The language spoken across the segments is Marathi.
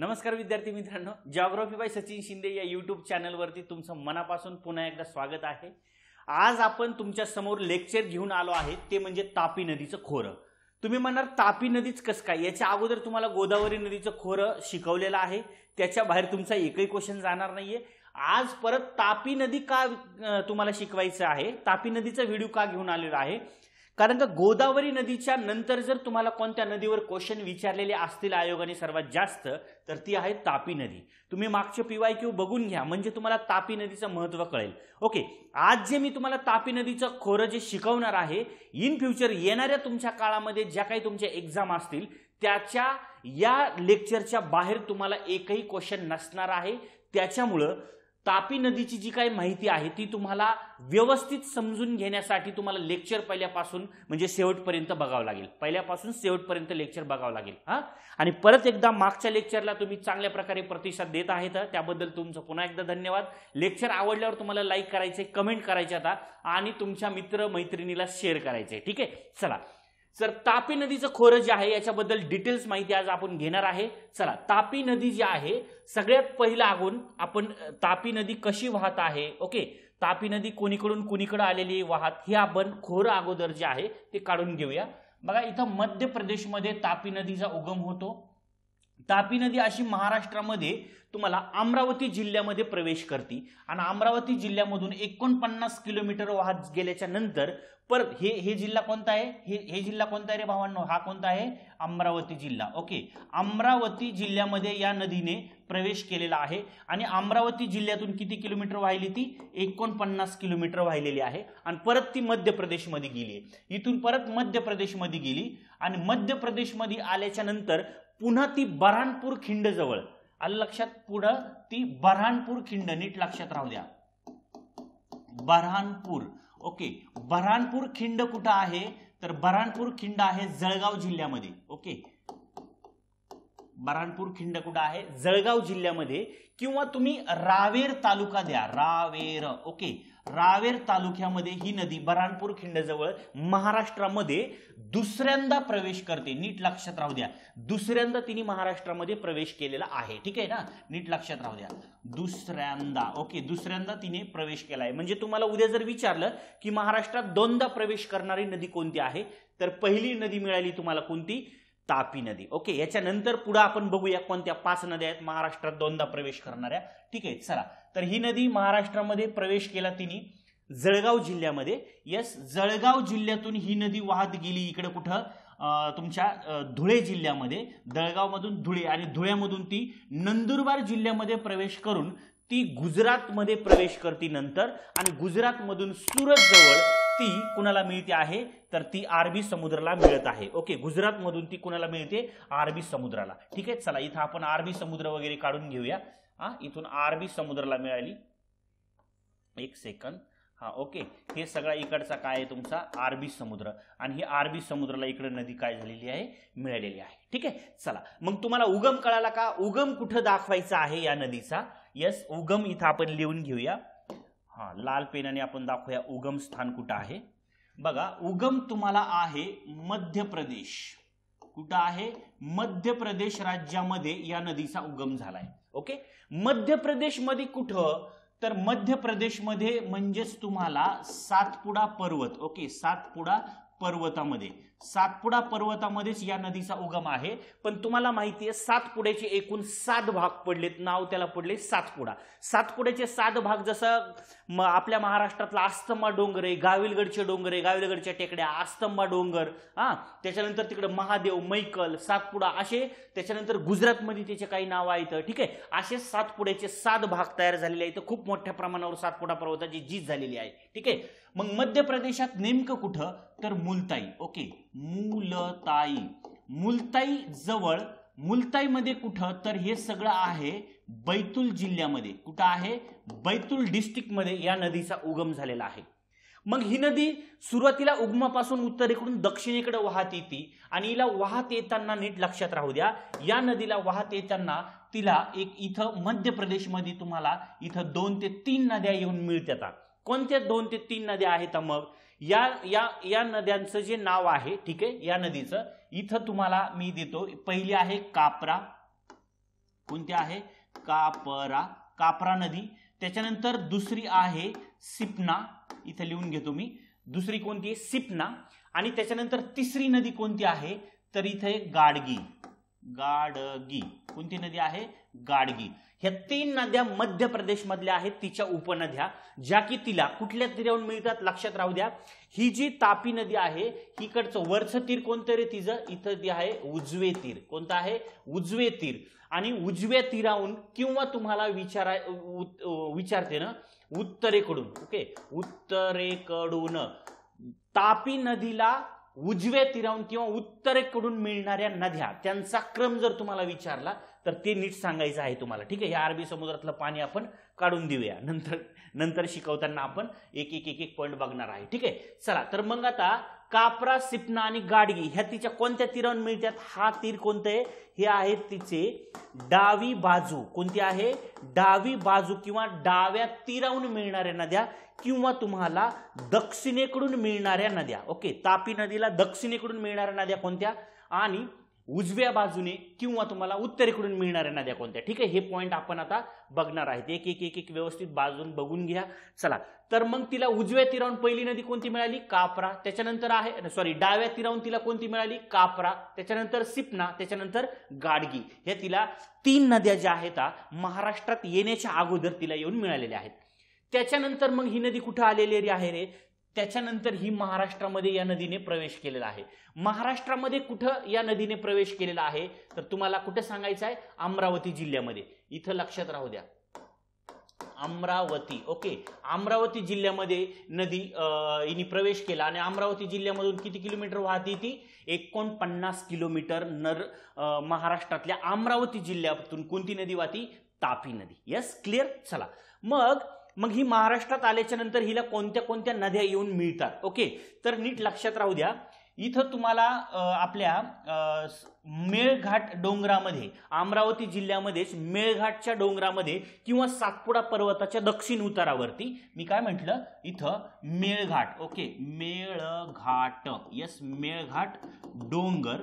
नमस्कार विद्यार्थी मित्रांनो जॉग्रॉफी बाय सचिन शिंदे या युट्यूब चॅनलवरती तुमचं मनापासून पुन्हा एकदा स्वागत आहे आज आपण तुमच्या समोर लेक्चर घेऊन आलो आहे ते म्हणजे तापी नदीचं खोरं तुम्ही म्हणणार तापी नदीच कसं काय याच्या अगोदर तुम्हाला गोदावरी नदीचं खोरं शिकवलेलं आहे त्याच्या बाहेर तुमचा एकही क्वेश्चन जाणार नाहीये आज परत तापी नदी का तुम्हाला शिकवायचं आहे तापी नदीचा व्हिडिओ का घेऊन आलेला आहे कारण का गोदावरी नदीच्या नंतर जर तुम्हाला कोणत्या नदीवर क्वेश्चन विचारलेले असतील आयोगाने सर्वात जास्त तर ती आहे तापी नदी तुम्ही मागचे पीवाय क्यू बघून घ्या म्हणजे तुम्हाला तापी नदीचं महत्व कळेल ओके आज जे मी तुम्हाला तापी नदीचं खोरं जे शिकवणार आहे इन फ्युचर येणाऱ्या तुमच्या काळामध्ये ज्या काही तुमच्या एक्झाम असतील त्याच्या या लेक्चरच्या बाहेर तुम्हाला एकही क्वेश्चन नसणार आहे त्याच्यामुळं तापी नदीची जी काही माहिती आहे ती तुम्हाला व्यवस्थित समजून घेण्यासाठी तुम्हाला लेक्चर पहिल्यापासून म्हणजे शेवटपर्यंत बघावं लागेल पहिल्यापासून शेवटपर्यंत लेक्चर बघावं लागेल हां आणि परत एकदा मागच्या लेक्चरला तुम्ही चांगल्या प्रकारे प्रतिसाद देत आहेत त्याबद्दल तुमचं पुन्हा एकदा धन्यवाद लेक्चर आवडल्यावर तुम्हाला लाईक करायचे कमेंट करायचे आता आणि तुमच्या मित्र मैत्रिणीला शेअर करायचे ठीक आहे चला सर तापी नदीचं खोरं जे आहे याच्याबद्दल डिटेल्स माहिती आज आपण घेणार आहे चला तापी नदी जी आहे सगळ्यात पहिलं आगून आपण तापी नदी कशी वाहत आहे ओके तापी नदी कोणीकडून कुणीकडे आलेली वाहत हे आपण खोरं अगोदर जे आहे ते काढून घेऊया बघा इथं मध्य प्रदेशमध्ये तापी नदीचा उगम होतो तापी नदी अशी महाराष्ट्रामध्ये तुम्हाला अमरावती जिल्ह्यामध्ये प्रवेश करते आणि अमरावती जिल्ह्यामधून एकोणपन्नास किलोमीटर वाहत गेल्याच्या नंतर परत हे हे जिल्हा कोणता आहे हे हे जिल्हा कोणता आहे रे भावांनो हा कोणता आहे अमरावती जिल्हा ओके अमरावती जिल्ह्यामध्ये या नदीने प्रवेश केलेला आहे आणि अमरावती जिल्ह्यातून किती किलोमीटर वाहिली ती एकोणपन्नास किलोमीटर वाहिलेली आहे आणि परत ती मध्य प्रदेशमध्ये गेली इथून परत मध्य प्रदेशमध्ये गेली आणि मध्य प्रदेशमध्ये आल्याच्या नंतर पुन्हा ती बऱ्हाणपूर जवळ आलं लक्षात पुढं ती बऱ्हाणपूर खिंड नीट लक्षात राहू द्या बऱ्हाणपूर ओके बऱ्हाणपूर खिंड कुठं आहे तर बऱ्हाणपूर खिंड आहे जळगाव जिल्ह्यामध्ये ओके बऱ्हाणपूर खिंड कुठं आहे जळगाव जिल्ह्यामध्ये किंवा तुम्ही रावेर तालुका द्या रावेर ओके रावेर तालुक्यामध्ये ही नदी बराणपूर खिंडजवळ महाराष्ट्रामध्ये दुसऱ्यांदा प्रवेश करते नीट लक्षात राहू द्या दुसऱ्यांदा तिने महाराष्ट्रामध्ये प्रवेश केलेला आहे ठीक आहे ना नीट लक्षात राहू द्या दुसऱ्यांदा ओके दुसऱ्यांदा तिने प्रवेश केला आहे म्हणजे तुम्हाला उद्या जर विचारलं की महाराष्ट्रात दोनदा प्रवेश करणारी नदी कोणती आहे तर पहिली नदी मिळाली तुम्हाला कोणती तापी नदी ओके याच्यानंतर पुढे आपण बघूया कोणत्या पाच नद्या आहेत महाराष्ट्रात दोनदा प्रवेश करणाऱ्या ठीक आहे चला तर ही नदी महाराष्ट्रामध्ये प्रवेश केला तिने जळगाव जिल्ह्यामध्ये यस जळगाव जिल्ह्यातून ही नदी वाहत गेली इकडे कुठं तुमच्या धुळे जिल्ह्यामध्ये दळगावमधून धुळे आणि धुळ्यामधून ती नंदुरबार जिल्ह्यामध्ये प्रवेश करून ती गुजरातमध्ये प्रवेश करते नंतर आणि गुजरातमधून सुरतजवळ ती कुणाला मिळते आहे तर ती आरबी समुद्राला मिळत आहे ओके गुजरातमधून ती कुणाला मिळते आरबी समुद्राला ठीक आहे चला इथं आपण आरबी समुद्र वगैरे काढून घेऊया हा इथून आरबी समुद्राला मिळाली एक सेकंद हा ओके हे सगळा इकडचा काय आहे तुमचा आरबी समुद्र आणि ही आरबी समुद्राला इकडे नदी काय झालेली आहे मिळालेली आहे ठीक आहे चला मग तुम्हाला उगम कळाला का उगम कुठं दाखवायचा आहे या नदीचा यस उगम इथं आपण लिहून घेऊया हा लाल पेनाने आपण दाखवूया उगम स्थान कुठं आहे बघा उगम तुम्हाला आहे मध्य प्रदेश कुठं आहे मध्य प्रदेश राज्यामध्ये या नदीचा उगम झालाय ओके मध्य प्रदेशमध्ये कुठं तर मध्य प्रदेशमध्ये म्हणजेच तुम्हाला सातपुडा पर्वत ओके सातपुडा पर्वतामध्ये सातपुडा पर्वतामध्येच या नदीचा उगम आहे पण तुम्हाला माहिती आहे सातपुड्याचे एकूण सात भाग पडलेत नाव त्याला पडले सातपुडा सातपुड्याचे सात भाग जसं आपल्या महाराष्ट्रातला आस्तंबा डोंगर आहे गाविलगडचे डोंगर आहे गाविलगडच्या टेकड्या आस्तंबा डोंगर हा त्याच्यानंतर तिकडे महादेव मैकल सातपुडा असे त्याच्यानंतर गुजरातमध्ये त्याचे काही नावं आहेत ठीक आहे असे सातपुड्याचे सात भाग तयार झालेले आहेत खूप मोठ्या प्रमाणावर सातपुडा पर्वताची जीत झालेली आहे ठीक आहे मग मध्य प्रदेशात नेमकं कुठं तर मुलताई ओके मुलताई मुलताई जवळ मुलताईमध्ये कुठं तर हे सगळं आहे बैतूल जिल्ह्यामध्ये कुठं आहे बैतूल मध्ये या नदीचा उगम झालेला आहे मग ही नदी सुरुवातीला उगमापासून उत्तरेकडून दक्षिणेकडे वाहत येते आणि हिला वाहत येताना नीट लक्षात राहू द्या या नदीला वाहत येताना तिला एक इथं मध्य प्रदेशमध्ये तुम्हाला इथं दोन ते तीन नद्या येऊन मिळतात कोणत्या दोन ते तीन नद्या आहेत मग या या या नद्यांचं जे नाव आहे ठीक आहे या नदीचं इथं तुम्हाला मी देतो पहिली आहे कापरा कोणती आहे कापरा कापरा नदी त्याच्यानंतर दुसरी आहे सिपना इथं लिहून घेतो मी दुसरी कोणती आहे सिपना आणि त्याच्यानंतर तिसरी नदी कोणती आहे तर इथे गाडगी गाडगी कोणती नदी आहे गाडगी ह्या तीन नद्या मध्य प्रदेशमधल्या आहेत तिच्या उपनद्या ज्या की तिला कुठल्या तीरावरून मिळतात लक्षात राहू द्या ही जी तापी नदी आहे हिकडचं वरचं तीर कोणतं रे तिचं इथं ती आहे उजवे तीर कोणतं आहे उजवे तीर आणि उजव्या तीराहून किंवा तुम्हाला विचारा विचारते ना उत्तरेकडून ओके उत्तरेकडून तापी नदीला उजव्या तीराहून किंवा उत्तरेकडून मिळणाऱ्या नद्या त्यांचा क्रम जर तुम्हाला विचारला तर ते नीट सांगायचं आहे तुम्हाला ठीक आहे या अरबी समुद्रातलं पाणी आपण काढून देऊया नंतर नंतर शिकवताना आपण एक एक एक एक पॉईंट बघणार आहे ठीक आहे चला तर मग आता कापरा सिपना आणि गाडगी ह्या तिच्या कोणत्या तीरावर मिळतात हा तीर कोणतं आहे हे आहे तिचे डावी बाजू कोणती आहे डावी बाजू किंवा डाव्या तीरावून मिळणाऱ्या नद्या किंवा तुम्हाला दक्षिणेकडून मिळणाऱ्या नद्या ओके तापी नदीला दक्षिणेकडून मिळणाऱ्या नद्या कोणत्या आणि उजव्या बाजूने किंवा तुम्हाला उत्तरेकडून मिळणाऱ्या नद्या कोणत्या ठीक आहे हे पॉईंट आपण आता बघणार आहेत एक एक एक एक व्यवस्थित बाजून बघून घ्या चला तर मग तिला उजव्या तिरावून पहिली नदी कोणती मिळाली कापरा त्याच्यानंतर आहे सॉरी डाव्या तिरावून तिला कोणती मिळाली कापरा त्याच्यानंतर सिपना त्याच्यानंतर गाडगी हे तिला तीन नद्या ज्या आहेत महाराष्ट्रात येण्याच्या अगोदर तिला येऊन मिळालेल्या आहेत त्याच्यानंतर मग ही नदी कुठं आलेली आहे रे त्याच्यानंतर ही महाराष्ट्रामध्ये या नदीने प्रवेश केलेला आहे महाराष्ट्रामध्ये कुठं या नदीने प्रवेश केलेला आहे तर तुम्हाला कुठं सांगायचं आहे अमरावती जिल्ह्यामध्ये इथं लक्षात राहू द्या अमरावती ओके अमरावती जिल्ह्यामध्ये नदी हिने प्रवेश केला आणि अमरावती जिल्ह्यामधून किती किलोमीटर वाहते ती एकोणपन्नास किलोमीटर नर महाराष्ट्रातल्या अमरावती जिल्ह्यातून कोणती नदी वाहती तापी नदी यस क्लिअर चला मग मग ही महाराष्ट्रात आल्याच्या नंतर हिला कोणत्या कोणत्या नद्या येऊन मिळतात ओके तर नीट लक्षात राहू द्या इथं तुम्हाला आपल्या मेळघाट डोंगरामध्ये अमरावती जिल्ह्यामध्येच मेळघाटच्या डोंगरामध्ये किंवा सातपुडा पर्वताच्या दक्षिण उतारावरती मी काय म्हटलं इथं मेळघाट ओके मेळघाट यस मेळघाट डोंगर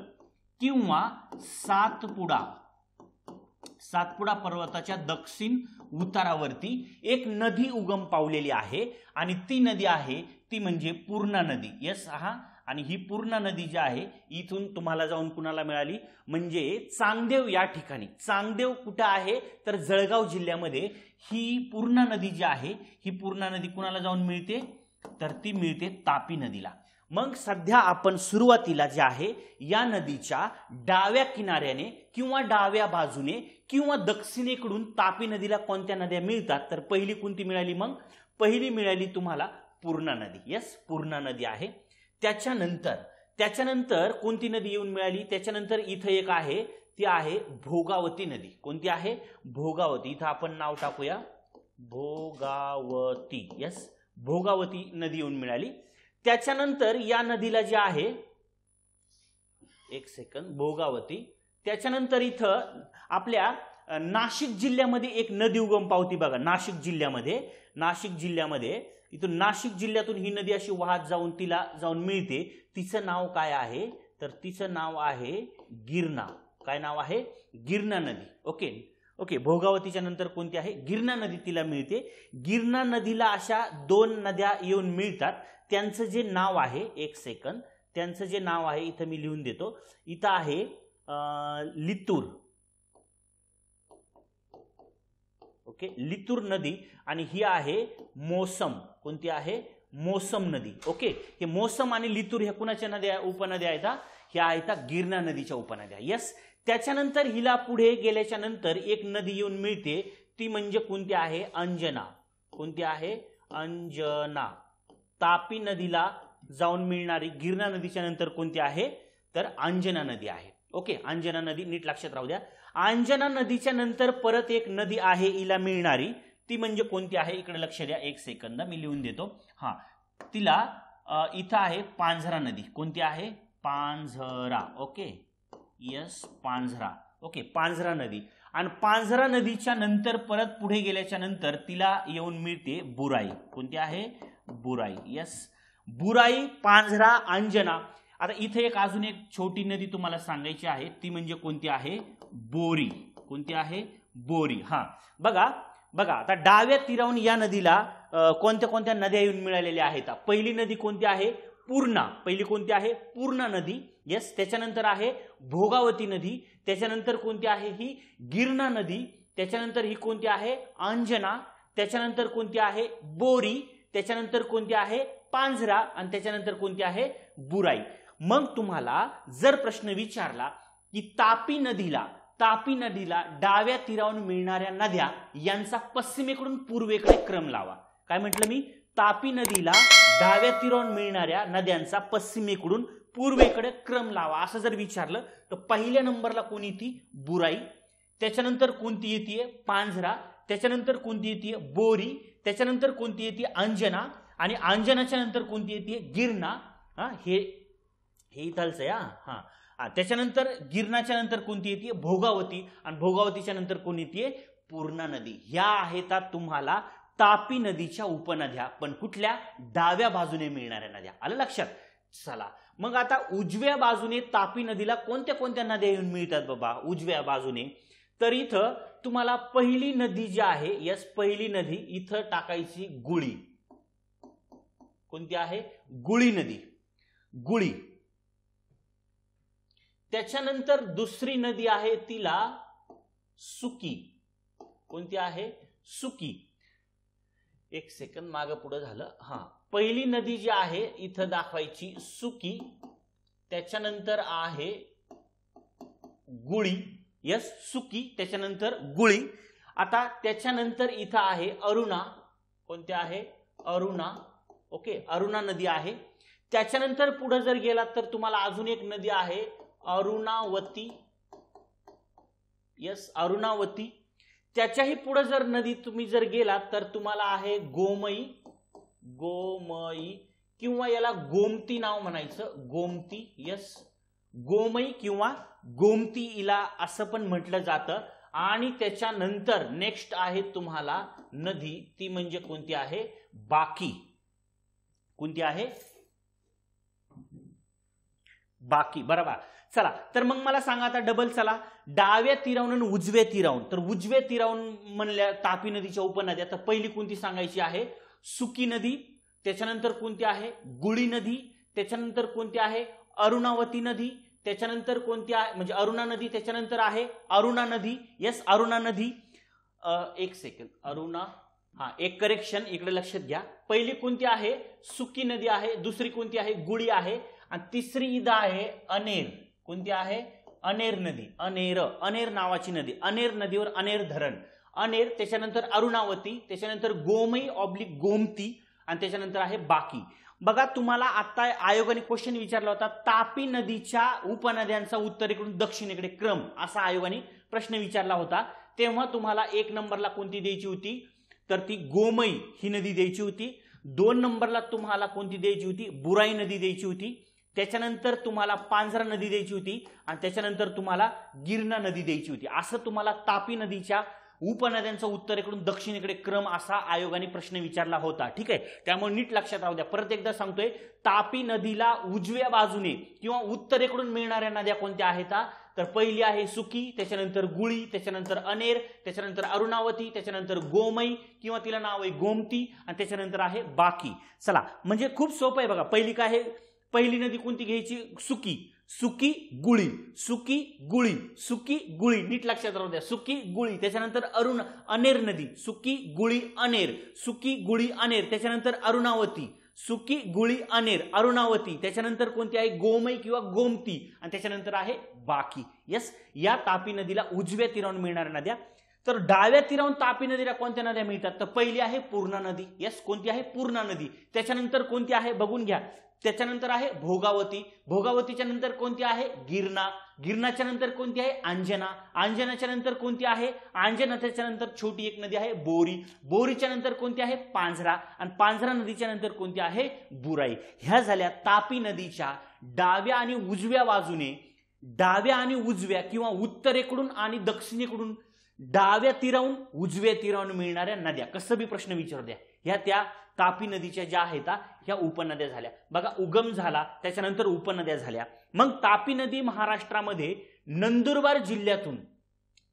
किंवा सातपुडा सातपुडा पर्वताच्या दक्षिण उतारावरती एक नदी उगम पावलेली आहे आणि ती नदी आहे ती म्हणजे पूर्णा नदी यस हा आणि ही पूर्णा नदी जी आहे इथून तुम्हाला जाऊन कुणाला मिळाली म्हणजे चांगदेव या ठिकाणी चांगदेव कुठं आहे तर जळगाव जिल्ह्यामध्ये ही पूर्णा नदी जी आहे ही पूर्णा नदी कुणाला जाऊन मिळते तर ती मिळते तापी नदीला मग सध्या आपण सुरुवातीला जे आहे या नदीच्या डाव्या किनाऱ्याने किंवा डाव्या बाजूने किंवा दक्षिणेकडून तापी नदीला कोणत्या नद्या मिळतात तर पहिली कोणती मिळाली मग पहिली मिळाली तुम्हाला पूर्णा नदी यस पूर्णा नदी आहे त्याच्यानंतर त्याच्यानंतर कोणती नदी येऊन मिळाली त्याच्यानंतर इथं एक आहे ती आहे भोगावती नदी कोणती आहे भोगावती इथं आपण नाव टाकूया भोगावती यस भोगावती नदी येऊन मिळाली त्याच्यानंतर या नदीला जे आहे एक सेकंद भोगावती त्याच्यानंतर इथं आपल्या नाशिक जिल्ह्यामध्ये एक नदी उगम पावती बघा नाशिक जिल्ह्यामध्ये नाशिक जिल्ह्यामध्ये इथून नाशिक जिल्ह्यातून ही नदी अशी वाहत जाऊन तिला जाऊन मिळते तिचं नाव काय आहे तर तिचं नाव आहे गिरणा काय नाव आहे गिरणा नदी ओके ओके भोगावतीच्या नंतर कोणती आहे गिरणा नदी तिला मिळते गिरणा नदीला अशा दोन नद्या येऊन मिळतात त्यांचं जे नाव आहे एक सेकंद त्यांचं जे नाव आहे इथं मी लिहून देतो इथं आहे लितूर ओके लितूर नदी आणि ही आहे मोसम कोणती आहे मोसम नदी ओके हे मोसम आणि लितूर ह्या कुणाच्या नद्या उपनद्या आहेत ह्या आहेत गिरणा नदीच्या उपनद्या यस त्याच्यानंतर हिला पुढे गेल्याच्या नंतर एक नदी येऊन मिळते ती म्हणजे कोणती आहे अंजना कोणती आहे अंजना तापी नदीला जाऊन मिळणारी गिरणा नदीच्या नंतर कोणती आहे तर अंजना नदी आहे ओके अंजना नदी नीट लक्षात राहू द्या अंजना नदीच्या नंतर परत एक नदी आहे हिला मिळणारी ती म्हणजे कोणती आहे इकडे लक्ष द्या एक सेकंद मी लिहून देतो हा तिला इथं आहे पांझरा नदी कोणती आहे Panzara okay yes Panzara okay Panzara नदी आणि पांझरा नदीच्या नंतर परत पुढे गेल्याच्या नंतर तिला येऊन मिळते बुराई कोणती आहे बुराई यस बुराई पांझरा अंजना आता इथे एक अजून एक छोटी नदी तुम्हाला सांगायची आहे ती म्हणजे कोणती आहे बोरी कोणती आहे बोरी हा बघा बघा आता डाव्या तिरावून या नदीला कोणत्या कोणत्या नद्या येऊन मिळालेल्या आहेत पहिली नदी कोणती आहे पूर्णा पहिली कोणती आहे पूर्णा नदी येस त्याच्यानंतर आहे भोगावती नदी त्याच्यानंतर कोणती आहे ही गिरणा नदी त्याच्यानंतर ही कोणती आहे अंजना त्याच्यानंतर कोणती आहे बोरी त्याच्यानंतर कोणती आहे पांझरा आणि त्याच्यानंतर कोणती आहे बुराई मग तुम्हाला जर प्रश्न विचारला की तापी नदीला तापी नदीला डाव्या तीरावर मिळणाऱ्या नद्या यांचा पश्चिमेकडून पूर्वेकडे क्रम लावा काय म्हटलं मी तापी नदीला डाव्या तीरावर मिळणाऱ्या नद्यांचा पश्चिमेकडून पूर्वेकडे क्रम लावा असं जर विचारलं तर पहिल्या नंबरला कोण येते बुराई त्याच्यानंतर कोणती येते पांझरा त्याच्यानंतर कोणती येते बोरी त्याच्यानंतर कोणती येते अंजना आणि अंजनाच्या नंतर कोणती येते गिरणा हा हे हे इथालचं आहे हा हा त्याच्यानंतर गिरणाच्या नंतर कोणती येते भोगावती आणि भोगावतीच्या नंतर कोण येते पूर्णा नदी ह्या आहेत तुम्हाला तापी नदीच्या उपनद्या पण कुठल्या डाव्या बाजूने मिळणाऱ्या नद्या आलं लक्षात चला मग आता उजव्या बाजूने तापी नदीला कोणत्या कोणत्या नद्या येऊन मिळतात बाबा उजव्या बाजूने तर इथं तुम्हाला पहिली नदी जी आहे यस पहिली नदी इथं टाकायची गुळी कोणती आहे गुळी नदी गुळी त्याच्यानंतर दुसरी नदी आहे तिला सुकी कोणती आहे सुकी एक सेकंद माग पुढे झालं हा पहिली नदी जी आहे इथं दाखवायची सुकी त्याच्यानंतर आहे गुळी यस सुकी त्याच्यानंतर गुळी आता त्याच्यानंतर इथं आहे अरुणा कोणत्या आहे अरुणा ओके अरुणा नदी आहे त्याच्यानंतर पुढे जर गेलात तर तुम्हाला अजून एक नदी आहे अरुणावती यस अरुणावती त्याच्याही पुढे जर नदी तुम्ही जर गेलात तर तुम्हाला आहे गोमई गोमई किंवा याला गोमती नाव म्हणायचं गोमती यस गोमई किंवा गोमती इला असं पण म्हटलं जातं आणि त्याच्यानंतर नेक्स्ट आहे तुम्हाला नदी ती म्हणजे कोणती आहे बाकी कोणती आहे बाकी बरोबर चला तर मग मला सांगा आता डबल चला डाव्या तिरावून आणि उजवे तिरावून तर उजवे तिरावून म्हणल्या तापी नदीच्या उपनद्या तर पहिली कोणती सांगायची आहे सुकी नदी त्याच्यानंतर कोणती आहे गुळी नदी त्याच्यानंतर कोणती आहे अरुणावती नदी त्याच्यानंतर कोणती आहे म्हणजे अरुणा नदी त्याच्यानंतर आहे अरुणा नदी येस अरुणा नदी एक सेकंड अरुणा हा एक करेक्शन इकडे लक्षात घ्या पहिली कोणती आहे सुकी नदी आहे दुसरी कोणती आहे गुळी आहे आणि तिसरी इदा आहे अनेर कोणती आहे अनेर नदी अनेर अनेर नावाची नदी अनेर नदीवर अनेर धरण अनेर त्याच्यानंतर अरुणावती त्याच्यानंतर गोमई ऑब्लिक गोमती आणि त्याच्यानंतर आहे बाकी बघा तुम्हाला आता आयोगाने क्वेश्चन विचारला होता तापी नदीच्या उपनद्यांचा उत्तरेकडून दक्षिणेकडे क्रम असा आयोगाने प्रश्न विचारला होता तेव्हा तुम्हाला एक नंबरला कोणती द्यायची होती तर ती गोमई ही नदी द्यायची होती दोन नंबरला तुम्हाला कोणती द्यायची होती बुराई नदी द्यायची होती त्याच्यानंतर तुम्हाला पांझरा नदी द्यायची होती आणि त्याच्यानंतर तुम्हाला गिरणा नदी द्यायची होती असं तुम्हाला तापी नदीच्या उपनद्यांचं उत्तरेकडून दक्षिणेकडे क्रम असा आयोगाने प्रश्न विचारला होता ठीक आहे त्यामुळे नीट लक्षात राहू द्या परत एकदा सांगतोय तापी नदीला उजव्या बाजूने किंवा उत्तरेकडून मिळणाऱ्या नद्या कोणत्या आहेत तर पहिली आहे सुकी त्याच्यानंतर गुळी त्याच्यानंतर अनेर त्याच्यानंतर अरुणावती त्याच्यानंतर गोमई किंवा तिला नाव आहे गोमती आणि त्याच्यानंतर आहे बाकी चला म्हणजे खूप सोपं आहे बघा पहिली काय आहे पहिली नदी कोणती घ्यायची सुकी सुकी गुळी सुकी गुळी सुकी गुळी नीट लक्षात राहू द्या सुकी गुळी त्याच्यानंतर अरुण अनेर नदी सुकी गुळी अनेर सुकी गुळी अनेर त्याच्यानंतर अरुणावती सुकी गुळी अनेर अरुणावती त्याच्यानंतर कोणती आहे गोमई किंवा गोमती आणि त्याच्यानंतर आहे बाकी यस या तापी नदीला उजव्या तिरावून मिळणाऱ्या नद्या तर डाव्या तिरावून तापी नदीला कोणत्या नद्या मिळतात तर पहिली आहे पूर्णा नदी यस कोणती आहे पूर्णा नदी त्याच्यानंतर कोणती आहे बघून घ्या त्याच्यानंतर आहे भोगावती भोगावतीच्या नंतर कोणती आहे गिरणा गिरणाच्या नंतर कोणती आहे अंजना अंजनाच्या नंतर कोणती आहे अंजना नंतर छोटी एक नदी आहे बोरी बोरीच्या नंतर कोणती आहे पांझरा आणि पांझरा नदीच्या नंतर कोणती आहे बुराई ह्या झाल्या तापी नदीच्या डाव्या आणि उजव्या बाजूने डाव्या आणि उजव्या किंवा उत्तरेकडून आणि दक्षिणेकडून डाव्या तिरावून उजव्या तिरावून मिळणाऱ्या नद्या कसं बी प्रश्न विचारू द्या ह्या त्या तापी नदीच्या ज्या आहेत ह्या उपनद्या झाल्या बघा उगम झाला त्याच्यानंतर उपनद्या झाल्या मग तापी नदी महाराष्ट्रामध्ये नंदुरबार जिल्ह्यातून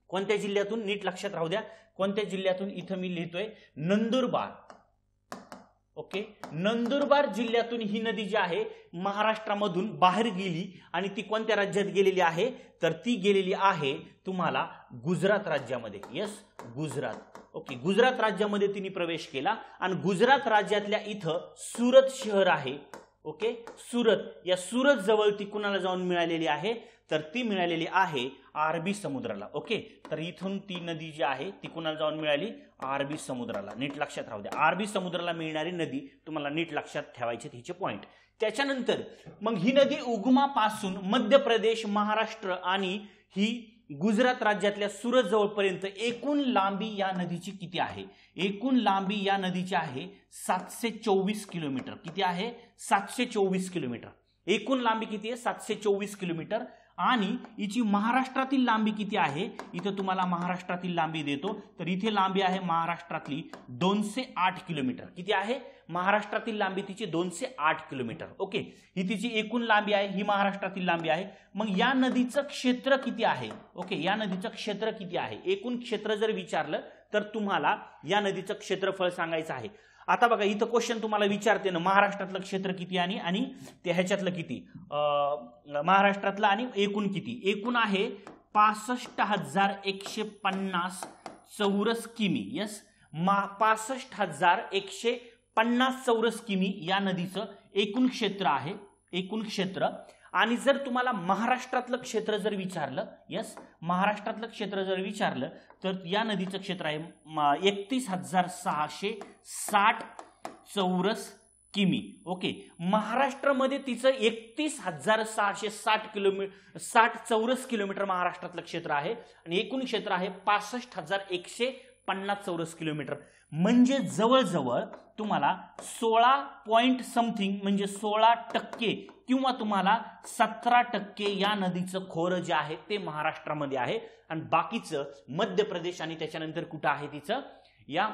कोणत्या जिल्ह्यातून नीट लक्षात राहू द्या कोणत्या जिल्ह्यातून इथं मी लिहितोय नंदुरबार ओके नंदुरबार जिल्ह्यातून ही नदी जी आहे महाराष्ट्रामधून बाहेर गेली आणि ती कोणत्या राज्यात गेलेली आहे तर ती गेलेली आहे तुम्हाला गुजरात राज्यामध्ये यस गुजरात ओके गुजरात राज्यामध्ये तिने प्रवेश केला आणि गुजरात राज्यातल्या इथं सुरत शहर आहे ओके सुरत या सुरत जवळ ती कुणाला जाऊन मिळालेली आहे तर ती मिळालेली आहे आरबी समुद्राला ओके तर इथून ती नदी जी आहे ती कुणाला जाऊन मिळाली आरबी समुद्राला नीट लक्षात राहू द्या आरबी समुद्राला मिळणारी नदी तुम्हाला नीट लक्षात ठेवायचे हिचे पॉईंट त्याच्यानंतर मग ही नदी उगमापासून मध्य प्रदेश महाराष्ट्र आणि ही गुजरात राज्यातल्या सुरत जवळपर्यंत एकूण लांबी या नदीची किती आहे एकूण लांबी या नदीची आहे सातशे चोवीस किलोमीटर किती आहे सातशे चोवीस किलोमीटर एकूण लांबी किती आहे सातशे चोवीस किलोमीटर आणि हिची महाराष्ट्रातील लांबी किती आहे इथं तुम्हाला महाराष्ट्रातील लांबी देतो तर इथे लांबी आहे महाराष्ट्रातली दोनशे आठ किलोमीटर किती आहे महाराष्ट्रातील लांबी तिची दोनशे आठ किलोमीटर ओके ही तिची एकूण लांबी आहे ही महाराष्ट्रातील लांबी आहे मग या नदीचं क्षेत्र किती आहे ओके या नदीचं क्षेत्र किती आहे एकूण क्षेत्र जर विचारलं तर तुम्हाला या नदीचं क्षेत्रफळ सांगायचं आहे आता बघा इथं क्वेश्चन तुम्हाला विचारते ना महाराष्ट्रातलं क्षेत्र किती आणि आणि ते ह्याच्यातलं किती महाराष्ट्रातलं आणि एकूण किती एकूण आहे पासष्ट हजार एकशे पन्नास चौरस किमी यस मा पासष्ट हजार एकशे पन्नास चौरस किमी या नदीचं एकूण क्षेत्र आहे एकूण क्षेत्र आणि जर तुम्हाला महाराष्ट्रातलं क्षेत्र जर विचारलं यस महाराष्ट्रातलं क्षेत्र जर विचारलं तर या नदीचं क्षेत्र आहे एकतीस हजार सहाशे साठ चौरस किमी ओके महाराष्ट्रामध्ये तिचं एकतीस हजार सहाशे साठ किलोमी साठ चौरस किलोमीटर महाराष्ट्रातलं क्षेत्र आहे आणि एकूण क्षेत्र आहे पासष्ट हजार एकशे पन्नास चौरस किलोमीटर म्हणजे जवळजवळ तुम्हाला सोळा पॉईंट समथिंग म्हणजे सोळा टक्के किंवा तुम्हाला सतरा टक्के या नदीचं खोरं जे आहे ते महाराष्ट्रामध्ये आहे आणि बाकीचं मध्य प्रदेश आणि त्याच्यानंतर कुठं आहे तिचं या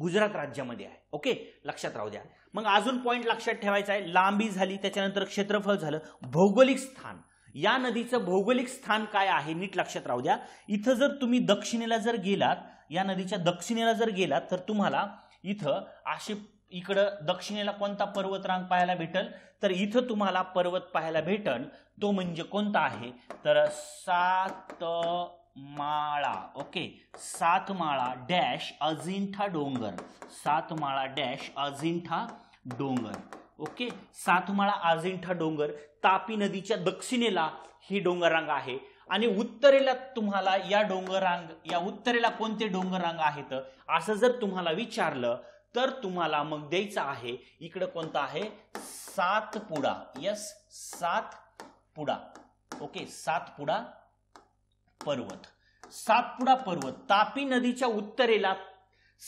गुजरात राज्यामध्ये आहे ओके लक्षात राहू द्या मग अजून पॉईंट लक्षात ठेवायचा आहे लांबी झाली त्याच्यानंतर क्षेत्रफळ झालं भौगोलिक स्थान या नदीचं भौगोलिक स्थान काय आहे नीट लक्षात राहू द्या इथं जर तुम्ही दक्षिणेला जर गेलात या नदीच्या दक्षिणेला जर गेलात तर तुम्हाला इथं असे इकडं दक्षिणेला कोणता पर्वतरांग पाहायला भेटल तर इथं तुम्हाला पर्वत पाहायला भेटल तो म्हणजे कोणता आहे तर सात माळा ओके सातमाळा डॅश अजिंठा डोंगर सातमाळा डॅश अजिंठा डोंगर ओके सातमाळा अजिंठा डोंगर तापी नदीच्या दक्षिणेला ही डोंगररांग आहे आणि उत्तरेला तुम्हाला या डोंगरांग या उत्तरेला कोणते डोंगरांग आहेत असं जर तुम्हाला विचारलं तर तुम्हाला मग द्यायचं आहे इकडं कोणता आहे सातपुडा यस सातपुडा ओके सातपुडा पर्वत सातपुडा पर्वत तापी नदीच्या उत्तरेला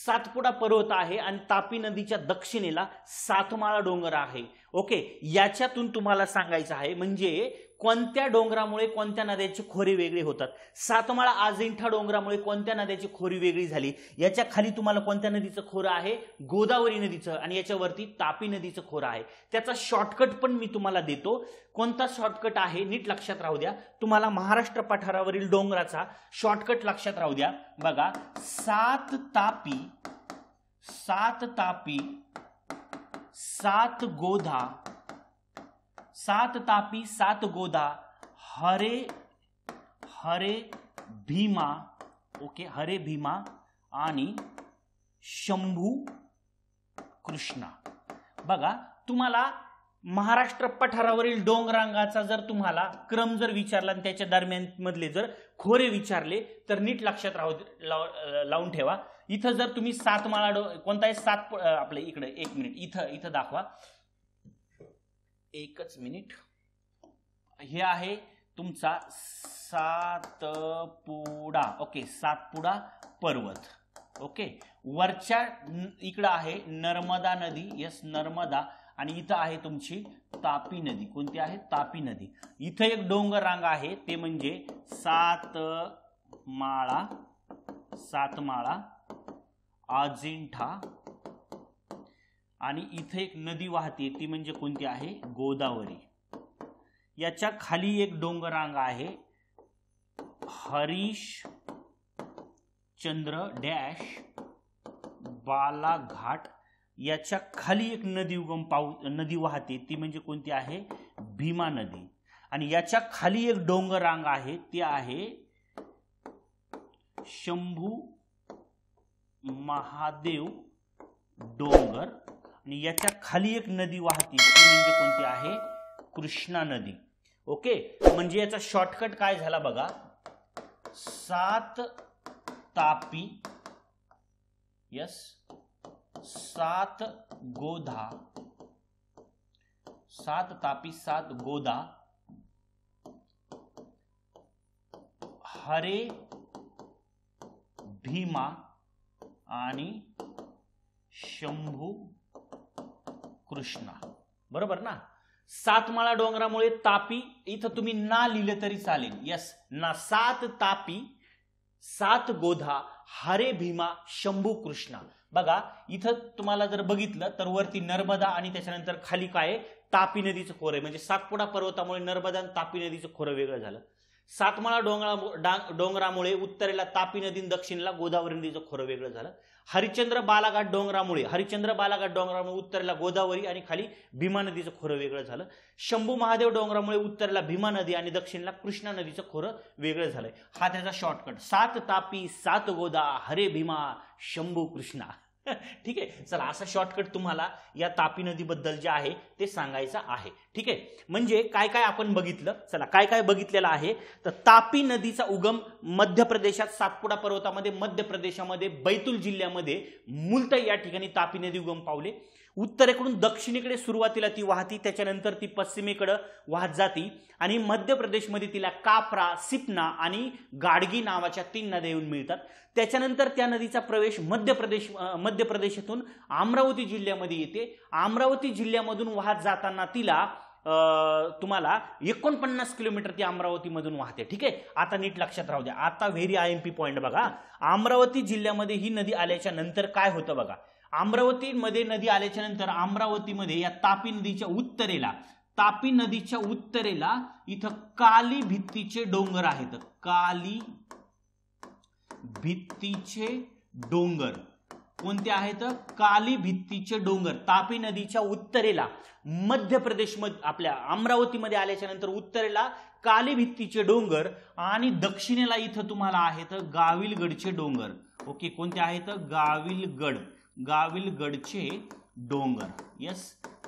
सातपुडा पर्वत आहे आणि तापी नदीच्या दक्षिणेला सातमाळा डोंगर आहे ओके याच्यातून तुम्हाला सांगायचं आहे म्हणजे कोणत्या डोंगरामुळे कोणत्या नद्याची खोरी वेगळी होतात सातमाळा अजिंठा डोंगरामुळे कोणत्या नद्याची खोरी वेगळी झाली याच्या खाली तुम्हाला कोणत्या नदीचं खोरं आहे गोदावरी नदीचं आणि याच्यावरती तापी नदीचं खोरं आहे त्याचा शॉर्टकट पण मी तुम्हाला देतो कोणता शॉर्टकट आहे नीट लक्षात राहू द्या तुम्हाला महाराष्ट्र पठारावरील डोंगराचा शॉर्टकट लक्षात राहू द्या बघा सात तापी सात तापी सात गोधा सात तापी सात गोदा हरे हरे भीमा ओके हरे भीमा आणि शंभू कृष्णा बघा तुम्हाला महाराष्ट्र पठारावरील डोंगरांगाचा जर तुम्हाला क्रम जर विचारला आणि त्याच्या दरम्यान मधले जर खोरे विचारले तर नीट लक्षात राहू लावून ठेवा इथं जर तुम्ही सातमाळा डो कोणता आहे सात आपलं इकडे एक मिनिट इथं इथं दाखवा एकच मिनिट हे आहे तुमचा सातपुडा ओके सातपुडा पर्वत ओके वरच्या इकडं आहे नर्मदा नदी यस नर्मदा आणि इथं आहे तुमची तापी नदी कोणती आहे तापी नदी इथं एक डोंगर रांग आहे ते म्हणजे सात माळा सातमाळा अजिंठा आणि इथे एक नदी वाहते ती म्हणजे कोणती आहे गोदावरी याच्या खाली एक डोंगरांग आहे हरीश चंद्र डॅश बालाघाट याच्या खाली एक नदी उगम पाऊ नदी वाहते ती म्हणजे कोणती आहे भीमा नदी आणि याच्या खाली एक डोंगरांग आहे ती आहे शंभू महादेव डोंगर आणि याच्या खाली एक नदी वाहते ती म्हणजे कोणती आहे कृष्णा नदी ओके म्हणजे याचा शॉर्टकट काय झाला बघा सात तापी यस सात गोधा सात तापी सात गोदा हरे भीमा आणि शंभू कृष्णा बरोबर ना सातमाळा डोंगरामुळे तापी इथं तुम्ही ना लिहिले तरी चालेल यस ना सात तापी सात गोधा हरे भीमा शंभू कृष्णा बघा इथं तुम्हाला जर बघितलं तर वरती नर्मदा आणि त्याच्यानंतर खाली काय तापी नदीचं खोरं आहे म्हणजे सातपुडा पर्वतामुळे नर्मदा आणि तापी नदीचं खोरं वेगळं झालं सातमाळा डोंगरा डोंगरामुळे उत्तरेला तापी नदी दक्षिणेला गोदावरी नदीचं खोरं वेगळं झालं हरिचंद्र बालाघाट डोंगरामुळे हरिचंद्र बालाघाट डोंगरामुळे उत्तरेला गोदावरी आणि खाली भीमा नदीचं खोरं वेगळं झालं शंभू महादेव डोंगरामुळे उत्तरेला भीमा नदी आणि दक्षिणला कृष्णा नदीचं खोरं वेगळं झालंय हा त्याचा शॉर्टकट सात तापी सात गोदा हरे भीमा शंभू कृष्णा ठीक आहे चला असा शॉर्टकट तुम्हाला या तापी नदीबद्दल जे आहे ते सांगायचं आहे ठीक आहे म्हणजे काय काय आपण बघितलं चला काय काय बघितलेलं आहे तर तापी नदीचा उगम मध्य प्रदेशात सातपुडा पर्वतामध्ये मध्य प्रदेशामध्ये बैतूल जिल्ह्यामध्ये मुलत या ठिकाणी तापी नदी उगम पावले उत्तरेकडून दक्षिणेकडे सुरुवातीला ती वाहती त्याच्यानंतर ती पश्चिमेकडं वाहत जाती आणि मध्य प्रदेशमध्ये तिला कापरा सिपना आणि गाडगी नावाच्या तीन नद्या येऊन मिळतात त्याच्यानंतर त्या नदीचा प्रवेश मध्य प्रदेश मध्य प्रदेशातून अमरावती जिल्ह्यामध्ये येते अमरावती जिल्ह्यामधून वाहत जाताना तिला तुम्हाला एकोणपन्नास किलोमीटर ती अमरावतीमधून वाहते ठीक आहे आता नीट लक्षात राहू द्या आता very I M P point बघा अमरावती जिल्ह्यामध्ये ही नदी आल्याच्या नंतर काय होतं बघा अमरावतीमध्ये नदी आल्याच्या नंतर अमरावतीमध्ये या तापी नदीच्या उत्तरेला तापी नदीच्या उत्तरेला इथं काली भित्तीचे डोंगर आहेत काली भित्तीचे डोंगर कोणते आहेत काली भित्तीचे डोंगर तापी नदीच्या उत्तरेला मध्य प्रदेश आपल्या अमरावतीमध्ये आल्याच्या नंतर उत्तरेला काली भित्तीचे डोंगर आणि दक्षिणेला इथं तुम्हाला आहेत गाविलगडचे डोंगर ओके कोणते आहेत गाविलगड गाविलगडचे डोंगर यस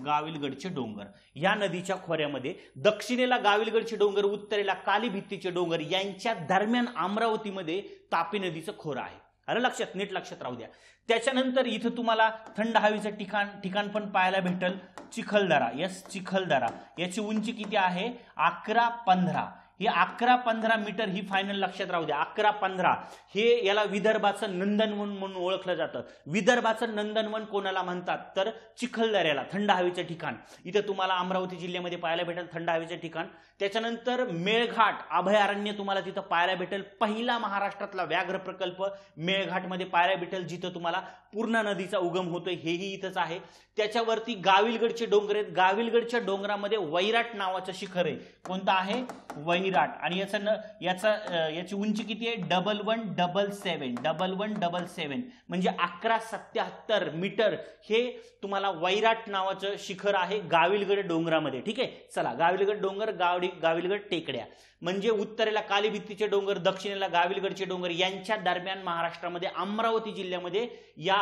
गाविलगडचे डोंगर या नदीच्या खोऱ्यामध्ये दक्षिणेला गाविलगडचे डोंगर उत्तरेला कालीभित्तीचे डोंगर यांच्या दरम्यान अमरावतीमध्ये तापी नदीचं खोरं आहे अरे लक्षात नीट लक्षात राहू द्या त्याच्यानंतर इथं तुम्हाला थंड हवेचं ठिकाण ठिकाण पण पाहायला भेटल चिखलदरा यस चिखलदरा याची उंची किती आहे अकरा पंधरा ही अकरा पंधरा मीटर ही फायनल लक्षात राहू द्या अकरा पंधरा हे याला विदर्भाचं नंदनवन म्हणून ओळखलं जातं विदर्भाचं नंदनवन कोणाला म्हणतात तर चिखलदऱ्याला थंड हवेचं ठिकाण इथं तुम्हाला अमरावती जिल्ह्यामध्ये पाहायला भेटेल थंड हवेचं ठिकाण त्याच्यानंतर मेळघाट अभयारण्य तुम्हाला तिथं पाहायला भेटेल पहिला महाराष्ट्रातला व्याघ्र प्रकल्प मेळघाटमध्ये पाहायला भेटेल जिथं तुम्हाला पूर्णा नदीचा उगम होतोय हेही इथंच आहे त्याच्यावरती गाविलगडचे डोंगर आहेत गाविलगडच्या डोंगरामध्ये वैराट नावाचं शिखर आहे कोणतं आहे वै विराट आणि याचं याचा याची उंची किती आहे double one double seven double one double seven म्हणजे अकरा सत्याहत्तर मीटर हे तुम्हाला वैराट नावाचं शिखर आहे गाविलगड डोंगरामध्ये ठीक आहे चला गाविलगड डोंगर गावडी गाविलगड टेकड्या म्हणजे उत्तरेला कालीभित्तीचे डोंगर दक्षिणेला गाविलगडचे डोंगर यांच्या दरम्यान महाराष्ट्रामध्ये अमरावती जिल्ह्यामध्ये या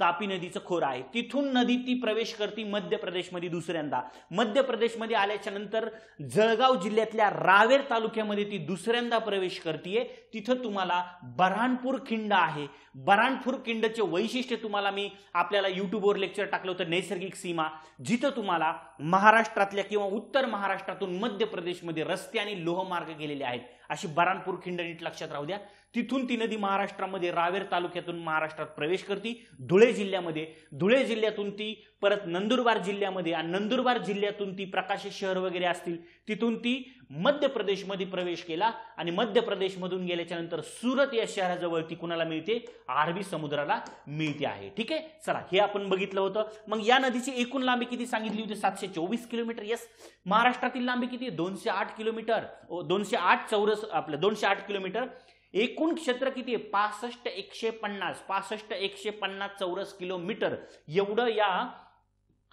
तापी नदीचं खोर आहे तिथून नदी ती प्रवेश करते मध्य प्रदेशमध्ये दुसऱ्यांदा मध्य प्रदेशमध्ये आल्याच्या नंतर जळगाव जिल्ह्यातल्या रावेर तालुक्यामध्ये ती दुसऱ्यांदा प्रवेश करते तिथं तुम्हाला बऱ्हाणपूर खिंड आहे बऱ्हाणपूर खिंडचे वैशिष्ट्य तुम्हाला मी आपल्याला युट्यूबवर लेक्चर टाकलं होतं नैसर्गिक सीमा जिथं तुम्हाला महाराष्ट्रातल्या किंवा उत्तर महाराष्ट्रातून मध्य प्रदेशमध्ये रस्ते आणि लोहमा मार्ग गेलेले आहेत अशी बरानपूर खिंड नीट लक्षात राहू द्या तिथून ती नदी महाराष्ट्रामध्ये रावेर तालुक्यातून महाराष्ट्रात प्रवेश करते धुळे जिल्ह्यामध्ये धुळे जिल्ह्यातून ती परत नंदुरबार जिल्ह्यामध्ये आणि नंदुरबार जिल्ह्यातून ती प्रकाशित शहर वगैरे असतील तिथून ती मध्य प्रदेशमध्ये प्रवेश केला आणि मध्य प्रदेशमधून गेल्याच्या नंतर सुरत या शहराजवळ ती कुणाला मिळते अरबी समुद्राला मिळते आहे ठीक आहे चला हे आपण बघितलं होतं मग या नदीची एकूण लांबी किती सांगितली होती सातशे चोवीस किलोमीटर यस महाराष्ट्रातील लांबी किती दोनशे आठ किलोमीटर दोनशे आठ चौरस आपलं दोनशे आठ किलोमीटर एकूण क्षेत्र किती आहे पासष्ट एकशे पन्नास पासष्ट एकशे पन्नास चौरस किलोमीटर एवढं या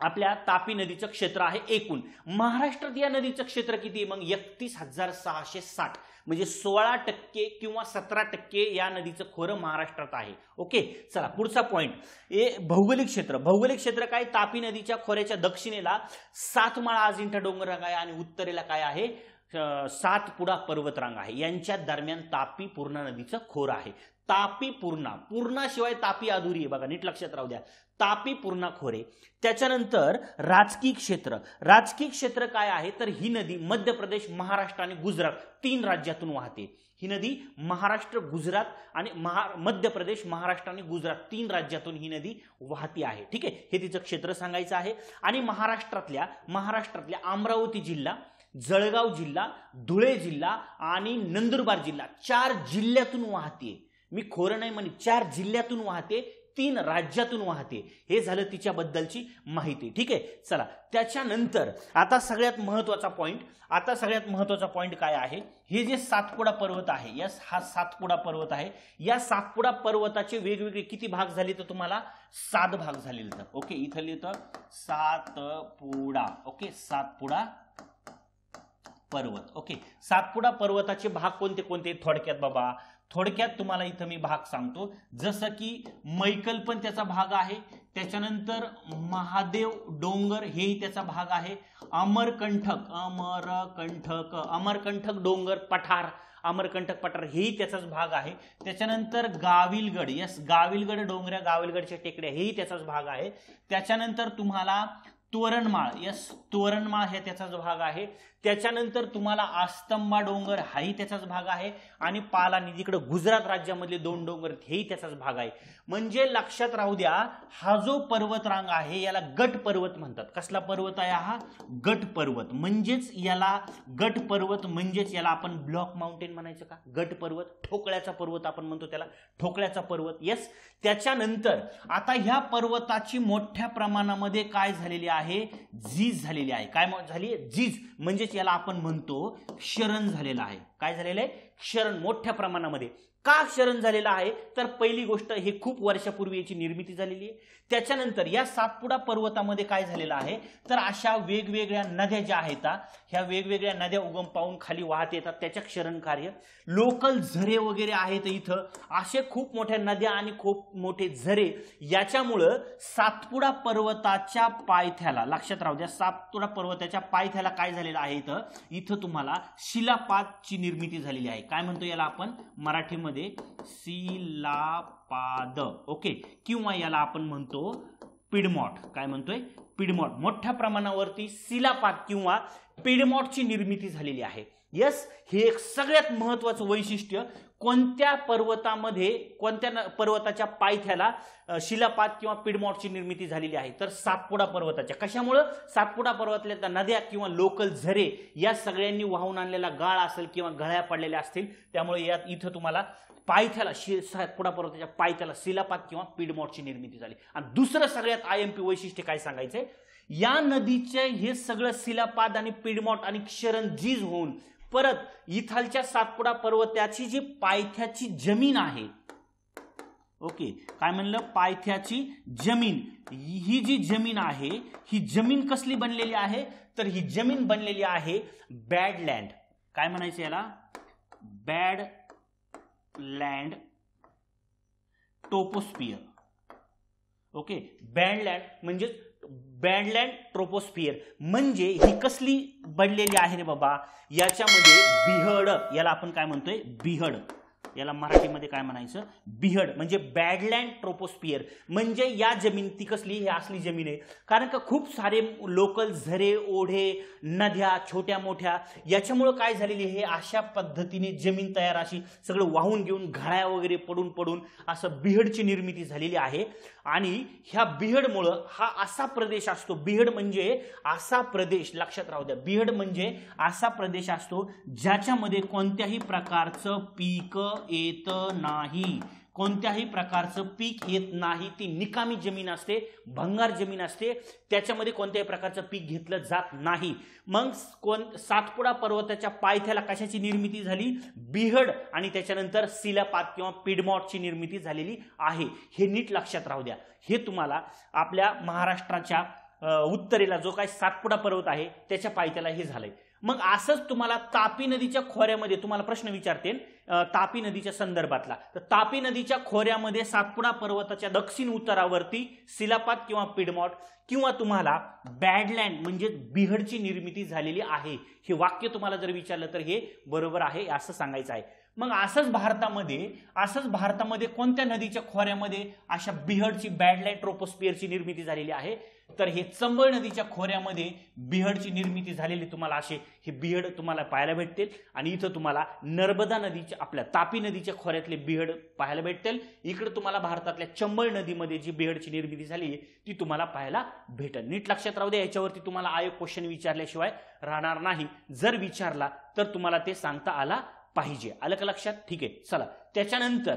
आपल्या तापी नदीचं क्षेत्र आहे एकूण महाराष्ट्रात या नदीचं क्षेत्र किती मग एकतीस हजार सहाशे साठ म्हणजे सोळा टक्के किंवा सतरा टक्के या नदीचं खोरं महाराष्ट्रात आहे ओके चला पुढचा पॉईंट हे भौगोलिक क्षेत्र भौगोलिक क्षेत्र काय तापी नदीच्या खोऱ्याच्या दक्षिणेला सातमाळा अजिंठा डोंगर आहे आणि उत्तरेला काय आहे सातपुडा पर्वतरांग आहे यांच्या दरम्यान तापी पूर्णा नदीचं खोर आहे तापी पूर्णा पूर्णाशिवाय तापी अधुरी आहे बघा नीट लक्षात राहू द्या तापी पूर्णा खोरे त्याच्यानंतर राजकीय क्षेत्र राजकीय क्षेत्र काय आहे तर ही नदी मध्य प्रदेश महाराष्ट्र आणि गुजरात तीन राज्यातून वाहते ही नदी महाराष्ट्र गुजरात आणि मध्य प्रदेश महाराष्ट्र आणि गुजरात तीन राज्यातून ही नदी वाहती आहे ठीक आहे हे तिचं क्षेत्र सांगायचं आहे आणि महाराष्ट्रातल्या महाराष्ट्रातल्या अमरावती जिल्हा जळगाव जिल्हा धुळे जिल्हा आणि नंदुरबार जिल्हा चार जिल्ह्यातून वाहते मी खोरं नाही म्हणे चार जिल्ह्यातून वाहते तीन राज्यातून वाहते हे झालं तिच्याबद्दलची माहिती ठीक आहे चला त्याच्यानंतर आता सगळ्यात महत्त्वाचा पॉईंट आता सगळ्यात महत्त्वाचा पॉईंट काय आहे हे जे सातपुडा पर्वत आहे या हा सातपुडा पर्वत आहे या सातपुडा पर्वताचे वेगवेगळे किती भाग झाले तर तुम्हाला सात भाग झाले तर ओके इथं लिहितं सातपुडा ओके सातपुडा पर्वत ओके सातपुडा पर्वताचे भाग कोणते कोणते थोडक्यात बाबा थोडक्यात तुम्हाला इथं मी भाग सांगतो जसं की मैकल पण त्याचा भाग आहे त्याच्यानंतर महादेव डोंगर हेही त्याचा भाग आहे अमरकंठक अमरकंठक अमरकंठक डोंगर पठार अमरकंठक पठार हेही त्याचाच भाग आहे त्याच्यानंतर गाविलगड यस गाविलगड डोंगर गाविलगडच्या टेकड्या हेही त्याचाच भाग आहे त्याच्यानंतर तुम्हाला तोरणमाळ यस तोरणमाळ हे त्याचाच भाग आहे त्याच्यानंतर तुम्हाला आस्तंबा डोंगर हाही त्याचाच भाग आहे आणि पालानी तिकडं गुजरात राज्यामधले दोन डोंगर हेही त्याचाच भाग आहे म्हणजे लक्षात राहू द्या हा जो पर्वतरांग आहे याला गट पर्वत म्हणतात कसला पर्वत आहे हा गट पर्वत म्हणजेच याला गट पर्वत म्हणजेच याला आपण ब्लॉक माउंटेन म्हणायचं का गट पर्वत ठोकळ्याचा पर्वत आपण म्हणतो त्याला ठोकळ्याचा पर्वत येस त्याच्यानंतर आता ह्या पर्वताची मोठ्या प्रमाणामध्ये काय झालेली आहे झीज झालेली आहे काय झाली झीज म्हणजेच याला आपण म्हणतो क्षरण झालेलं आहे काय झालेलं आहे क्षरण मोठ्या प्रमाणामध्ये का क्षरण झालेलं आहे तर पहिली गोष्ट हे खूप वर्षापूर्वी याची निर्मिती झालेली आहे त्याच्यानंतर या सातपुडा पर्वतामध्ये काय झालेलं आहे तर अशा वेगवेगळ्या नद्या ज्या आहेत ह्या वेगवेगळ्या नद्या उगम पाहून खाली वाहत येतात त्याच्या क्षरण कार्य लोकल झरे वगैरे आहेत इथं असे खूप मोठ्या नद्या आणि खूप मोठे झरे याच्यामुळं सातपुडा पर्वताच्या पायथ्याला लक्षात राहू द्या सातपुडा पर्वताच्या पायथ्याला काय झालेलं आहे इथं इथं तुम्हाला शिलापातची निर्मिती झालेली आहे काय म्हणतो याला आपण मराठीमध्ये सिलापाद ओके किंवा याला आपण म्हणतो पिडमॉट काय म्हणतोय पिडमॉट मोठ्या प्रमाणावरती सिलापाद किंवा पिडमॉटची निर्मिती झालेली आहे यस हे एक सगळ्यात महत्वाचं वैशिष्ट्य कोणत्या पर्वतामध्ये कोणत्या पर्वताच्या पायथ्याला शिलापात किंवा पिडमॉटची निर्मिती झालेली आहे तर सातपुडा पर्वताच्या कशामुळं सातपुडा पर्वतातल्या नद्या किंवा लोकल झरे या सगळ्यांनी वाहून आणलेला गाळ असेल किंवा गळ्या पडलेल्या असतील त्यामुळे यात इथं तुम्हाला पायथ्याला शि सातपुडा पर्वताच्या पायथ्याला शिलापात किंवा पिडमॉटची निर्मिती झाली आणि दुसरं सगळ्यात आय एम पी वैशिष्ट्य काय सांगायचंय या नदीचे हे सगळं शिलापाद आणि पिडमॉट आणि क्षरण झीज होऊन परत इथालच्या सातपुडा पर्वताची जी पायथ्याची जमीन आहे ओके काय म्हणलं पायथ्याची जमीन ही जी जमीन आहे ही जमीन कसली बनलेली आहे तर ही जमीन बनलेली आहे बॅडलँड काय म्हणायचं याला bad land troposphere okay badland म्हणजेच बँडलँड ट्रोपोस्फिअर म्हणजे ही कसली बनलेली आहे रे बाबा याच्यामध्ये बिहड याला आपण काय म्हणतोय बिहड याला मराठीमध्ये काय म्हणायचं बिहड म्हणजे बॅडलँड ट्रोपोस्पियर म्हणजे या जमीन ती कसली ही असली जमीन आहे कारण का खूप सारे लोकल झरे ओढे नद्या छोट्या मोठ्या याच्यामुळं काय झालेली हे अशा पद्धतीने जमीन तयार अशी सगळं वाहून घेऊन घळ्या वगैरे पडून पडून असं बिहडची निर्मिती झालेली आहे आणि ह्या बिहडमुळं हा असा प्रदेश असतो बिहड म्हणजे असा प्रदेश लक्षात राहू द्या बिहड म्हणजे असा प्रदेश असतो ज्याच्यामध्ये कोणत्याही प्रकारचं पीक येत नाही कोणत्याही प्रकारचं पीक येत नाही ती निकामी जमीन असते भंगार जमीन असते त्याच्यामध्ये कोणत्याही प्रकारचं पीक घेतलं जात नाही मग कोण सातपुडा पर्वताच्या पायथ्याला कशाची निर्मिती झाली बिहड आणि त्याच्यानंतर सिलापात किंवा पिडमॉटची निर्मिती झालेली आहे हे नीट लक्षात राहू द्या हे तुम्हाला आपल्या महाराष्ट्राच्या उत्तरेला जो काय सातपुडा पर्वत आहे त्याच्या पायथ्याला हे झालंय मग असंच तुम्हाला तापी नदीच्या खोऱ्यामध्ये तुम्हाला प्रश्न विचारतेन तापी नदीच्या संदर्भातला तर तापी नदीच्या खोऱ्यामध्ये सातपुडा पर्वताच्या दक्षिण उत्तरावरती सिलापात किंवा पिडमॉट किंवा तुम्हाला बॅडलँड म्हणजे बिहडची निर्मिती झालेली आहे हे वाक्य तुम्हाला जर विचारलं तर हे बरोबर आहे असं सांगायचं आहे मग असंच भारतामध्ये असंच भारतामध्ये कोणत्या नदीच्या खोऱ्यामध्ये अशा बिहडची बॅडलँड ट्रोपोस्पियरची निर्मिती झालेली आहे तर हे चंबळ नदीच्या खोऱ्यामध्ये बिहडची निर्मिती झालेली तुम्हाला असे हे बिहड तुम्हाला पाहायला भेटतील आणि इथं तुम्हाला नर्मदा नदीच्या आपल्या तापी नदीच्या खोऱ्यातले बिहड पाहायला भेटतील इकडे तुम्हाला भारतातल्या चंबळ नदीमध्ये जी बिहडची निर्मिती झाली ती तुम्हाला पाहायला भेटेल नीट लक्षात राहू द्या याच्यावरती तुम्हाला आयोग क्वेश्चन विचारल्याशिवाय राहणार नाही जर विचारला तर तुम्हाला ते सांगता आला पाहिजे आलं का लक्षात ठीक आहे चला त्याच्यानंतर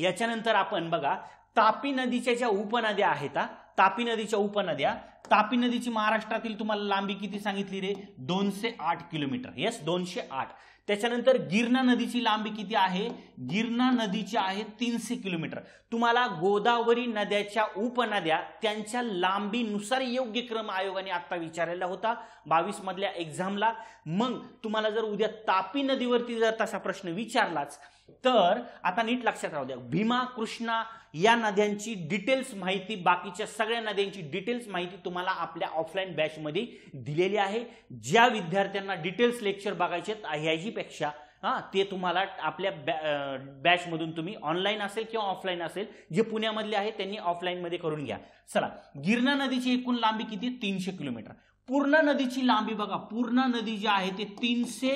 याच्यानंतर आपण बघा तापी नदीच्या ज्या उपनद्या आहेत तापी नदीच्या उपनद्या तापी नदीची महाराष्ट्रातील तुम्हाला लांबी किती सांगितली रे दोनशे आठ किलोमीटर येस दोनशे आठ त्याच्यानंतर गिरणा नदीची लांबी किती आहे गिरणा नदीची आहे तीनशे किलोमीटर तुम्हाला गोदावरी नद्याच्या उपनद्या त्यांच्या लांबीनुसार योग्य क्रम आयोगाने आत्ता विचारलेला होता बावीस मधल्या एक्झामला मग तुम्हाला जर उद्या तापी नदीवरती जर तसा प्रश्न विचारलाच तर आता नीट लक्षात राहू द्या भीमा कृष्णा या नद्यांची डिटेल्स माहिती बाकीच्या सगळ्या नद्यांची डिटेल्स माहिती तुम्हाला आपल्या ऑफलाईन बॅचमध्ये दिलेली आहे ज्या विद्यार्थ्यांना डिटेल्स लेक्चर बघायचे ह्याहीपेक्षा हां ते तुम्हाला आपल्या बॅ बॅचमधून तुम्ही ऑनलाईन असेल किंवा ऑफलाईन असेल जे पुण्यामधले आहे त्यांनी ऑफलाईनमध्ये करून घ्या चला गिरणा नदीची एकूण लांबी किती तीनशे किलोमीटर पूर्णा नदीची लांबी बघा पूर्णा नदी जी आहे ते तीनशे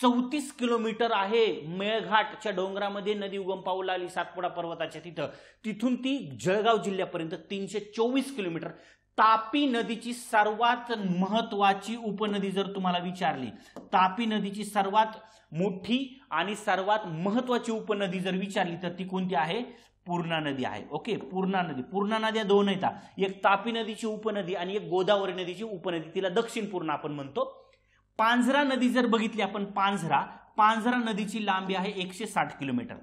चौतीस किलोमीटर आहे मेळघाटच्या डोंगरामध्ये नदी उगम पाऊ आली सातपुडा पर्वताच्या तिथं तिथून ती जळगाव जिल्ह्यापर्यंत तीनशे चोवीस किलोमीटर तापी नदीची सर्वात महत्वाची उपनदी जर तुम्हाला विचारली तापी नदीची सर्वात मोठी आणि सर्वात महत्वाची उपनदी जर विचारली तर ती कोणती आहे पूर्णा नदी आहे ओके पूर्णा नदी पूर्णा नद्या दोन आहेत एक तापी नदीची उपनदी आणि एक गोदावरी नदीची उपनदी तिला दक्षिण पूर्णा आपण म्हणतो पांझरा नदी जर बघितली आपण पांझरा पांझरा नदीची लांबी आहे एकशे साठ किलोमीटर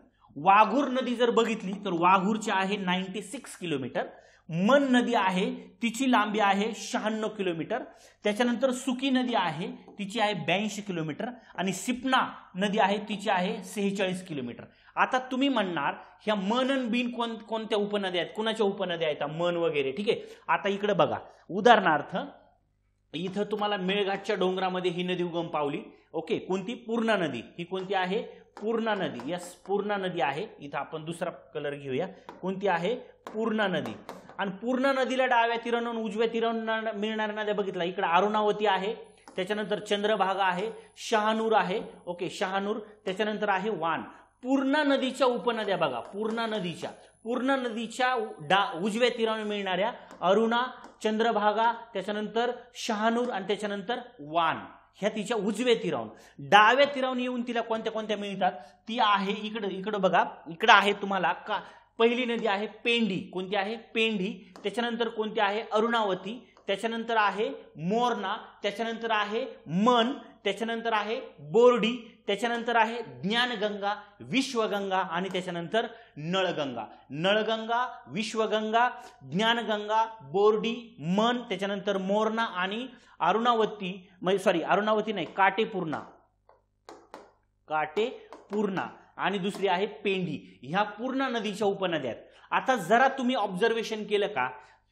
वाघूर नदी जर बघितली तर वाघूरची आहे नाईन्टी सिक्स किलोमीटर मन नदी आहे तिची लांबी आहे शहाण्णव किलोमीटर त्याच्यानंतर सुकी नदी आहे तिची आहे ब्याऐंशी किलोमीटर आणि सिपना नदी आहे तिची आहे सेहेचाळीस किलोमीटर आता तुम्ही म्हणणार ह्या मन अन बिन कोण कोणत्या उपनद्या आहेत कुणाच्या उपनद्या आहेत मन वगैरे ठीक आहे आता इकडे बघा उदाहरणार्थ इथं तुम्हाला मेळघाटच्या डोंगरामध्ये ही नदी उगम पावली ओके कोणती पूर्णा नदी ही कोणती आहे पूर्णा नदी यस पूर्णा नदी आहे इथं आपण दुसरा कलर घेऊया कोणती आहे पूर्णा नदी आणि पूर्णा नदीला डाव्या तिरण उजव्या तिरण मिळणाऱ्या नद्या बघितला इकडे अरुणावती आहे त्याच्यानंतर चंद्रभागा आहे शहानूर आहे ओके शहानूर त्याच्यानंतर आहे वान पूर्णा नदीच्या उपनद्या बघा पूर्णा नदीच्या पूर्ण नदीच्या डा उजव्या तीराने मिळणाऱ्या अरुणा चंद्रभागा त्याच्यानंतर शहानूर आणि त्याच्यानंतर वान ह्या तिच्या उजव्या तिरावून डाव्या तिरावून येऊन तिला कोणत्या कोणत्या मिळतात ती आहे इकडं इकडं बघा इकडं आहे तुम्हाला का पहिली नदी आहे पेंडी कोणती आहे पेंडी त्याच्यानंतर कोणती आहे अरुणावती त्याच्यानंतर आहे मोरणा त्याच्यानंतर आहे मन त्याच्यानंतर आहे बोर्डी त्याच्यानंतर आहे ज्ञानगंगा विश्वगंगा आणि त्याच्यानंतर नळगंगा नळगंगा विश्वगंगा ज्ञानगंगा बोर्डी मन त्याच्यानंतर मोरणा आणि अरुणावती म्हणजे सॉरी अरुणावती नाही काटेपूर्णा काटेपूर्णा आणि दुसरी आहे पेंढी ह्या पूर्णा नदीच्या उपनद्यात आता जरा तुम्ही ऑब्झर्वेशन केलं का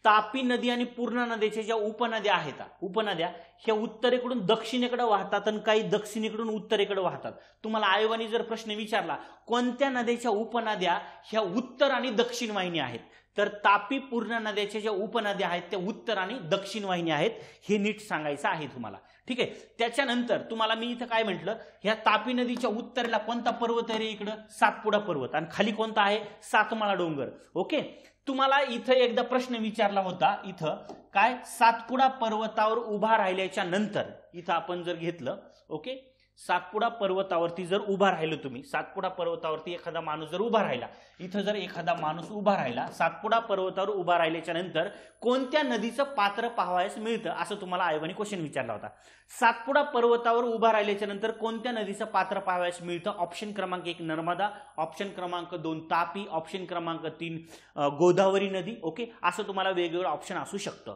तापी नदी आणि पूर्णा नदीच्या ज्या उपनद्या आहेत उपनद्या ह्या उत्तरेकडून दक्षिणेकडे वाहतात आणि काही दक्षिणेकडून उत्तरेकडे वाहतात तुम्हाला आयोगाने जर प्रश्न विचारला कोणत्या नद्याच्या उपनद्या ह्या उत्तर आणि दक्षिण वाहिनी आहेत तर तापी पूर्णा नद्याच्या ज्या उपनद्या आहेत त्या उत्तर आणि दक्षिण वाहिनी आहेत हे नीट सांगायचं आहे तुम्हाला ठीक आहे त्याच्यानंतर तुम्हाला मी इथं काय म्हटलं ह्या तापी नदीच्या उत्तरेला कोणता पर्वत आहे रे इकडं सातपुडा पर्वत आणि खाली कोणता आहे सातमाळा डोंगर ओके तुम्हाला इथं एकदा प्रश्न विचारला होता इथं काय सातपुडा पर्वतावर उभा राहिल्याच्या नंतर इथं आपण जर घेतलं ओके सातपुडा पर्वतावरती जर उभा राहिलो तुम्ही सातपुडा पर्वतावरती एखादा माणूस जर उभा राहिला इथं जर एखादा माणूस उभा राहिला सातपुडा पर्वतावर उभा राहिल्याच्या नंतर कोणत्या नदीचं पात्र पाहावयास मिळतं असं तुम्हाला आयोगाने क्वेश्चन विचारला होता सातपुडा पर्वतावर उभा राहिल्याच्या नंतर कोणत्या नदीचं पात्र पाहावयास मिळतं ऑप्शन क्रमांक एक नर्मदा ऑप्शन क्रमांक दोन तापी ऑप्शन क्रमांक तीन गोदावरी नदी ओके असं तुम्हाला वेगवेगळं ऑप्शन असू शकतं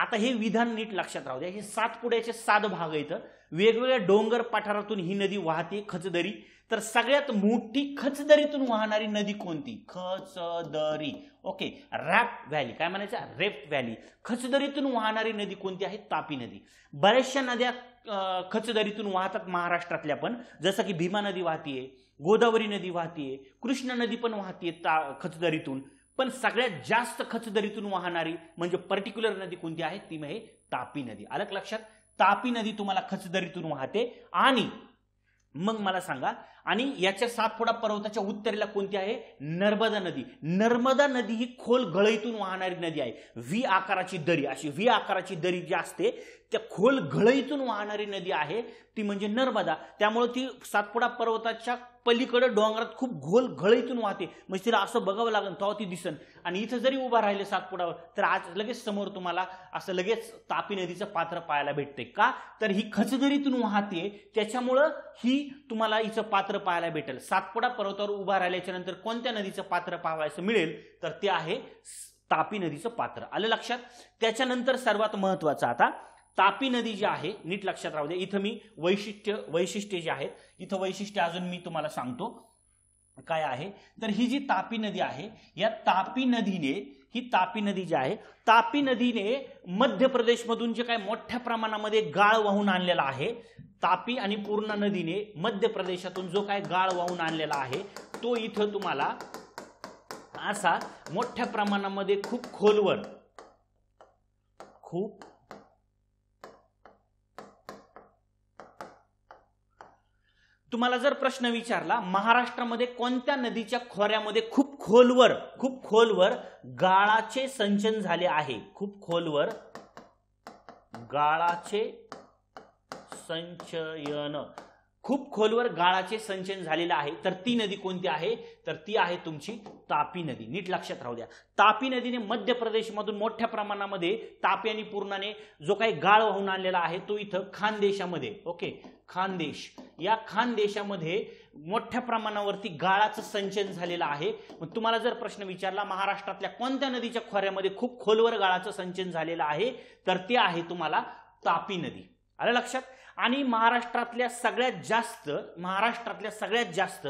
आता हे विधान नीट लक्षात राहू द्या हे सातपुड्याचे सात भाग आहेत वेगवेगळ्या डोंगर पठारातून ही नदी वाहते खचदरी तर सगळ्यात मोठी खचदरीतून वाहणारी नदी कोणती खचदरी ओके रॅप व्हॅली काय म्हणायचं रेप्ट व्हॅली खचदरीतून वाहणारी नदी कोणती आहे तापी नदी बऱ्याचशा नद्या खचदरीतून वाहतात महाराष्ट्रातल्या पण जसं की भीमा नदी वाहतीये गोदावरी नदी वाहतीये कृष्णा नदी पण वाहतीये ता खचदरीतून पण सगळ्यात जास्त खचदरीतून वाहणारी म्हणजे पर्टिक्युलर नदी कोणती आहे ती म्हणजे तापी नदी अलग लक्षात तापी नदी तुम्हाला खचदरीतून वाहते आणि मग मला सांगा आणि याच्या सातपुडा पर्वताच्या उत्तरेला कोणती आहे नर्मदा नदी नर्मदा नदी ही खोल गळईतून वाहणारी नदी आहे व्ही आकाराची दरी अशी व्ही आकाराची दरी जी असते त्या खोल घळईतून वाहणारी नदी आहे ती म्हणजे नर्मदा त्यामुळे ती सातपुडा पर्वताच्या पलीकडे डोंगरात खूप घोल घळईतून वाहते म्हणजे तिला असं बघावं लागेल तो ती दिसन आणि इथं जरी उभा राहिले सातपुडावर तर आज लगेच समोर तुम्हाला असं लगेच तापी नदीचं पात्र पाहायला भेटते का तर ही खचदरीतून वाहते त्याच्यामुळं ही तुम्हाला हिचं पात्र पाहायला भेटेल सातपुडा पर्वतावर उभा राहिल्याच्या नंतर कोणत्या नदीचं पात्र पाहायचं मिळेल तर ते आहे तापी नदीचं पात्र आलं लक्षात त्याच्यानंतर सर्वात महत्वाचं आता तापी नदी जी आहे नीट लक्षात राहू द्या इथं मी वैशिष्ट्य वैशिष्ट्य जे आहेत इथं वैशिष्ट्य अजून मी तुम्हाला सांगतो काय आहे तर ही जी तापी नदी आहे या तापी नदीने ही तापी नदी जी आहे तापी नदीने मध्य प्रदेशमधून जे काय मोठ्या प्रमाणामध्ये गाळ वाहून आणलेला आहे तापी आणि पूर्णा नदीने मध्य प्रदेशातून जो काय गाळ वाहून आणलेला आहे तो इथं तुम्हाला असा मोठ्या प्रमाणामध्ये खूप खोलवर खूप तुम्हाला जर प्रश्न विचारला महाराष्ट्रामध्ये कोणत्या नदीच्या खोऱ्यामध्ये खूप खोलवर खूप खोलवर गाळाचे संचन झाले आहे खूप खोलवर गाळाचे संचयन खूप खोलवर गाळाचे संचयन झालेलं आहे तर ती नदी कोणती आहे तर ती आहे तुमची तापी नदी नीट लक्षात राहू द्या तापी नदीने मध्य प्रदेशमधून मोठ्या प्रमाणामध्ये तापी आणि पूर्णाने जो काही गाळ वाहून आणलेला आहे तो इथं खानदेशामध्ये ओके खानदेश या खानदेशामध्ये मोठ्या प्रमाणावरती गाळाचं संचयन झालेलं आहे मग तुम्हाला जर प्रश्न विचारला महाराष्ट्रातल्या कोणत्या नदीच्या खोऱ्यामध्ये खूप खोलवर गाळाचं संचयन झालेलं आहे तर ते आहे तुम्हाला तापी नदी आलं लक्षात आणि महाराष्ट्रातल्या सगळ्यात जास्त महाराष्ट्रातल्या सगळ्यात जास्त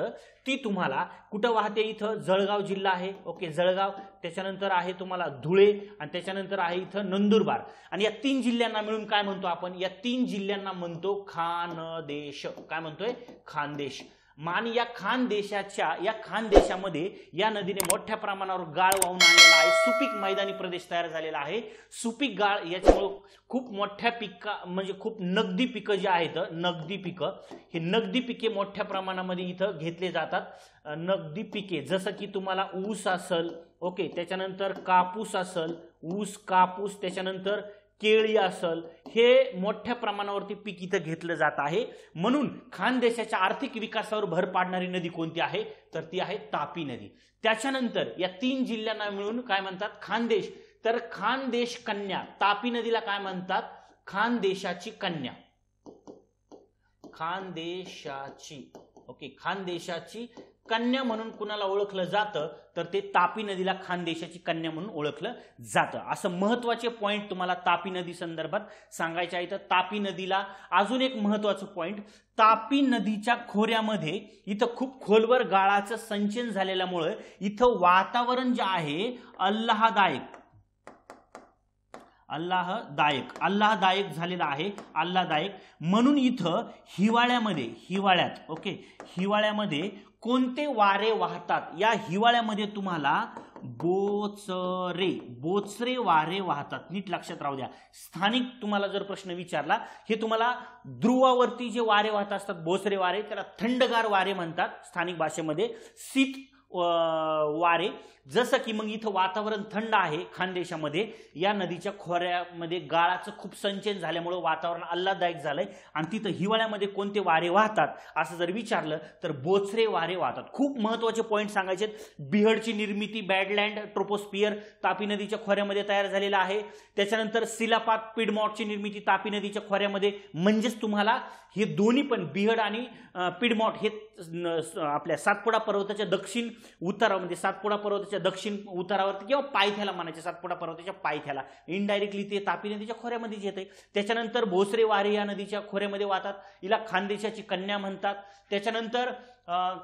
ती तुम्हाला कुठं वाहते इथं जळगाव जिल्हा आहे ओके जळगाव त्याच्यानंतर आहे तुम्हाला धुळे आणि त्याच्यानंतर आहे इथं नंदुरबार आणि या तीन जिल्ह्यांना मिळून काय म्हणतो आपण या तीन जिल्ह्यांना म्हणतो खानदेश काय म्हणतोय खानदेश मान या खान देशाच्या या खान देशामध्ये या नदीने मोठ्या प्रमाणावर गाळ वाहून आणलेला आहे सुपीक मैदानी प्रदेश तयार झालेला आहे सुपीक गाळ याच्यामुळं खूप मोठ्या पिका म्हणजे खूप नगदी पिकं जे आहेत नगदी पिकं हे नगदी पिके मोठ्या प्रमाणामध्ये इथं घेतले जातात नगदी पिके जसं की तुम्हाला ऊस असल ओके त्याच्यानंतर कापूस असल ऊस कापूस त्याच्यानंतर केळी असल हे मोठ्या प्रमाणावरती पीक इथं घेतलं जात आहे म्हणून खानदेशाच्या आर्थिक विकासावर भर पाडणारी नदी कोणती आहे तर ती आहे तापी नदी त्याच्यानंतर या तीन जिल्ह्यांना मिळून काय म्हणतात खानदेश तर खानदेश कन्या तापी नदीला काय म्हणतात खानदेशाची कन्या खानदेशाची ओके खानदेशाची कन्या म्हणून कुणाला ओळखलं जातं तर ते तापी नदीला खानदेशाची कन्या म्हणून ओळखलं जातं असं महत्वाचे पॉईंट तुम्हाला तापी नदी संदर्भात सांगायचे आहे तर तापी नदीला अजून एक महत्वाचं पॉईंट तापी नदीच्या खोऱ्यामध्ये इथं खूप खोलवर गाळाचं संचयन झालेल्यामुळं इथं वातावरण जे आहे अल्लादायक अल्लाहदायक अल्लाहदायक झालेला आहे दायक म्हणून इथं हिवाळ्यामध्ये हिवाळ्यात ओके हिवाळ्यामध्ये कोणते वारे वाहतात या हिवाळ्यामध्ये तुम्हाला बोचरे बोचरे वारे वाहतात नीट लक्षात राहू द्या स्थानिक तुम्हाला जर प्रश्न विचारला हे तुम्हाला ध्रुवावरती जे वारे वाहत असतात बोचरे वारे त्याला थंडगार वारे म्हणतात स्थानिक भाषेमध्ये शीत वारे जसं की मग इथं वातावरण थंड आहे खानदेशामध्ये या नदीच्या खोऱ्यामध्ये गाळाचं खूप संचयन झाल्यामुळं वातावरण आल्हाददायक झालंय आणि तिथं हिवाळ्यामध्ये कोणते वारे वाहतात असं जर विचारलं तर बोचरे वारे वाहतात खूप महत्वाचे पॉईंट सांगायचे बिहडची निर्मिती बॅडलँड ट्रोपोस्पियर तापी नदीच्या खोऱ्यामध्ये तयार झालेला आहे त्याच्यानंतर सिलापात पिडमॉटची निर्मिती तापी नदीच्या खोऱ्यामध्ये म्हणजेच तुम्हाला हे दोन्ही पण बिहड आणि पिडमॉट हे आपल्या सातपुडा पर्वताच्या दक्षिण उत्तरामध्ये सातपुडा पर्वताच्या दक्षिण उतारावरती किंवा पायथ्याला म्हणायचे सातपुडा पर्वताच्या पायथ्याला इनडायरेक्टली ते तापी नदीच्या खोऱ्यामध्येच येते त्याच्यानंतर भोसरे वारे या नदीच्या खोऱ्यामध्ये वाहतात हिला खानदेशाची कन्या म्हणतात त्याच्यानंतर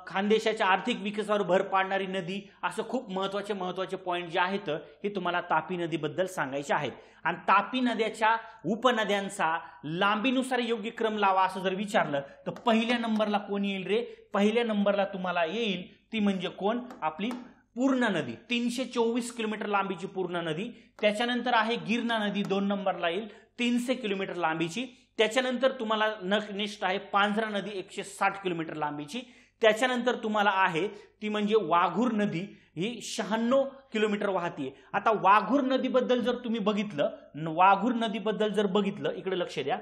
खानदेशाच्या आर्थिक विकासावर भर पाडणारी नदी असं खूप महत्वाचे महत्वाचे पॉईंट जे आहेत हे तुम्हाला तापी नदीबद्दल सांगायचे आहेत आणि तापी नद्याच्या उपनद्यांचा लांबीनुसार योग्य क्रम लावा असं जर विचारलं तर पहिल्या नंबरला कोण येईल रे पहिल्या नंबरला तुम्हाला येईल ती म्हणजे कोण आपली पूर्णा नदी तीनशे चोवीस किलोमीटर लांबीची पूर्णा नदी त्याच्यानंतर आहे गिरणा नदी दोन नंबरला येईल तीनशे किलोमीटर लांबीची त्याच्यानंतर तुम्हाला नखनिष्ठ आहे पांजरा नदी एकशे साठ किलोमीटर लांबीची त्याच्यानंतर तुम्हाला आहे ती म्हणजे वाघूर नदी ही शहाण्णव किलोमीटर वाहतीये आता वाघूर नदीबद्दल जर तुम्ही बघितलं वाघूर नदीबद्दल जर बघितलं इकडे लक्ष द्या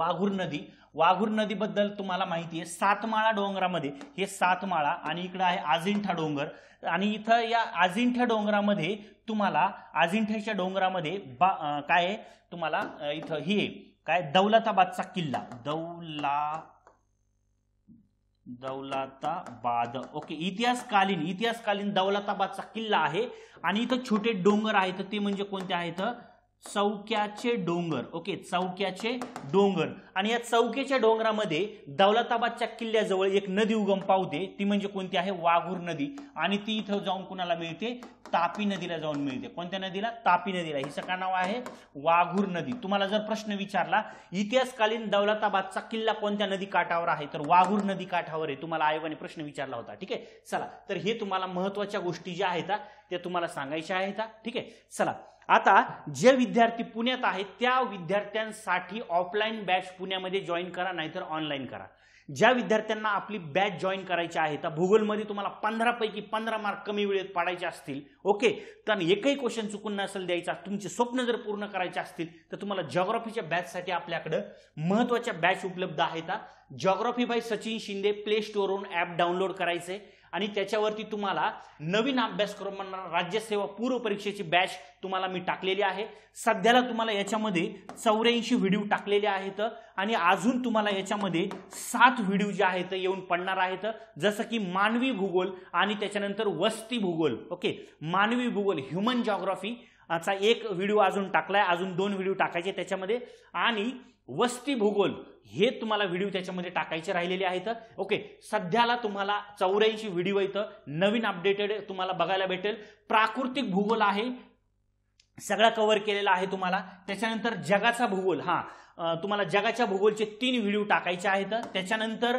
वाघूर नदी वाघूर नदीबद्दल तुम्हाला माहिती आहे सातमाळा डोंगरामध्ये हे सातमाळा आणि इकडं आहे अजिंठा डोंगर आणि इथं या अजिंठ्या डोंगरामध्ये तुम्हाला अजिंठ्याच्या डोंगरामध्ये बा काय तुम्हाला इथं हे काय दौलताबादचा किल्ला दौला दौलताबाद ओके इतिहासकालीन इतिहासकालीन दौलताबादचा किल्ला आहे आणि इथं छोटे डोंगर आहेत ते म्हणजे कोणते आहेत चौक्याचे डोंगर ओके चौक्याचे डोंगर आणि या चौक्याच्या डोंगरामध्ये दौलताबादच्या किल्ल्याजवळ एक नदी उगम पावते ती म्हणजे कोणती आहे वाघूर नदी आणि ती इथं जाऊन कुणाला मिळते तापी नदीला जाऊन मिळते कोणत्या नदीला तापी नदीला हिचं का नाव आहे वाघूर नदी तुम्हाला जर प्रश्न विचारला इतिहासकालीन दौलताबादचा किल्ला कोणत्या नदी काठावर आहे तर वाघूर नदी काठावर आहे तुम्हाला आयोगाने प्रश्न विचारला होता ठीक आहे चला तर हे तुम्हाला महत्वाच्या गोष्टी ज्या आहेत त्या तुम्हाला सांगायच्या आहेत ठीक आहे चला आता जे विद्यार्थी पुण्यात आहेत त्या विद्यार्थ्यांसाठी ऑफलाईन बॅच पुण्यामध्ये जॉईन करा नाहीतर ऑनलाईन करा ज्या विद्यार्थ्यांना आपली बॅच जॉईन करायची आहे तर भूगोलमध्ये तुम्हाला पंधरापैकी पंधरा मार्क कमी वेळेत पाडायचे असतील ओके तर एकही क्वेश्चन चुकून नसेल द्यायचा तुमचे स्वप्न जर पूर्ण करायचे असतील तर तुम्हाला जॉग्रॉफीच्या बॅचसाठी आपल्याकडं महत्त्वाच्या बॅच उपलब्ध आहेत geography by Sachin Shinde play स्टोरवरून ॲप डाउनलोड करायचे आणि त्याच्यावरती तुम्हाला नवीन अभ्यासक्रम राज्यसेवा पूर्व परीक्षेची बॅच तुम्हाला मी टाकलेली आहे सध्याला तुम्हाला याच्यामध्ये चौऱ्याऐंशी व्हिडिओ टाकलेले आहेत आणि अजून तुम्हाला याच्यामध्ये सात व्हिडिओ जे आहेत येऊन पडणार आहेत जसं की मानवी भूगोल आणि त्याच्यानंतर वस्ती भूगोल ओके मानवी भूगोल ह्युमन जॉग्राफी असा एक व्हिडिओ अजून टाकलाय अजून दोन व्हिडिओ टाकायचे त्याच्यामध्ये आणि वस्ती भूगोल हे तुम्हाला व्हिडिओ त्याच्यामध्ये टाकायचे राहिलेले आहेत ओके सध्याला तुम्हाला चौऱ्याऐंशी व्हिडिओ इथं नवीन अपडेटेड तुम्हाला बघायला भेटेल प्राकृतिक भूगोल आहे सगळा कव्हर केलेला आहे तुम्हाला त्याच्यानंतर जगाचा भूगोल हा तुम्हाला जगाच्या भूगोलचे तीन व्हिडिओ टाकायचे आहेत त्याच्यानंतर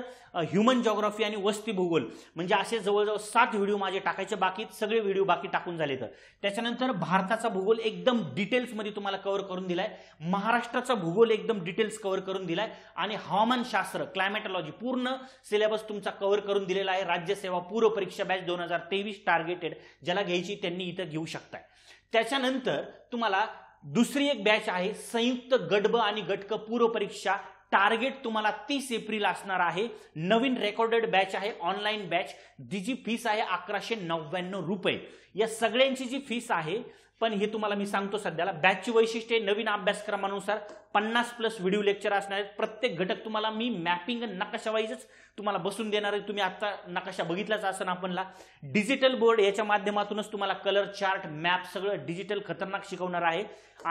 ह्युमन जॉग्राफी आणि वस्ती भूगोल म्हणजे असे जवळजवळ सात व्हिडिओ माझे टाकायचे बाकी सगळे व्हिडिओ बाकी टाकून झाले तर त्याच्यानंतर भारताचा भूगोल एकदम डिटेल्समध्ये तुम्हाला कव्हर करून दिलाय महाराष्ट्राचा भूगोल एकदम डिटेल्स कव्हर करून दिलाय आणि हवामानशास्त्र क्लायमॅटॉलॉजी पूर्ण सिलेबस तुमचा कव्हर करून दिलेला आहे राज्यसेवा पूर्व परीक्षा बॅच दोन हजार तेवीस टार्गेटेड ज्याला घ्यायची त्यांनी इथं घेऊ शकताय त्याच्यानंतर तुम्हाला दुसरी एक बॅच आहे संयुक्त गडब आणि गटक पूर्व परीक्षा टार्गेट तुम्हाला तीस एप्रिल असणार आहे नवीन रेकॉर्डेड बॅच आहे ऑनलाईन बॅच जी फीस आहे अकराशे नव्याण्णव रुपये या सगळ्यांची जी फीस आहे पण हे तुम्हाला मी सांगतो सध्याला बॅचची वैशिष्ट्ये नवीन अभ्यासक्रमानुसार पन्नास प्लस व्हिडिओ लेक्चर असणार आहेत प्रत्येक घटक तुम्हाला मी मॅपिंग नकाशावाईजच तुम्हाला बसून देणार आहे तुम्ही आता नकाशा बघितलाच असं आपणला डिजिटल बोर्ड याच्या माध्यमातूनच तुम्हाला कलर चार्ट मॅप सगळं डिजिटल खतरनाक शिकवणार आहे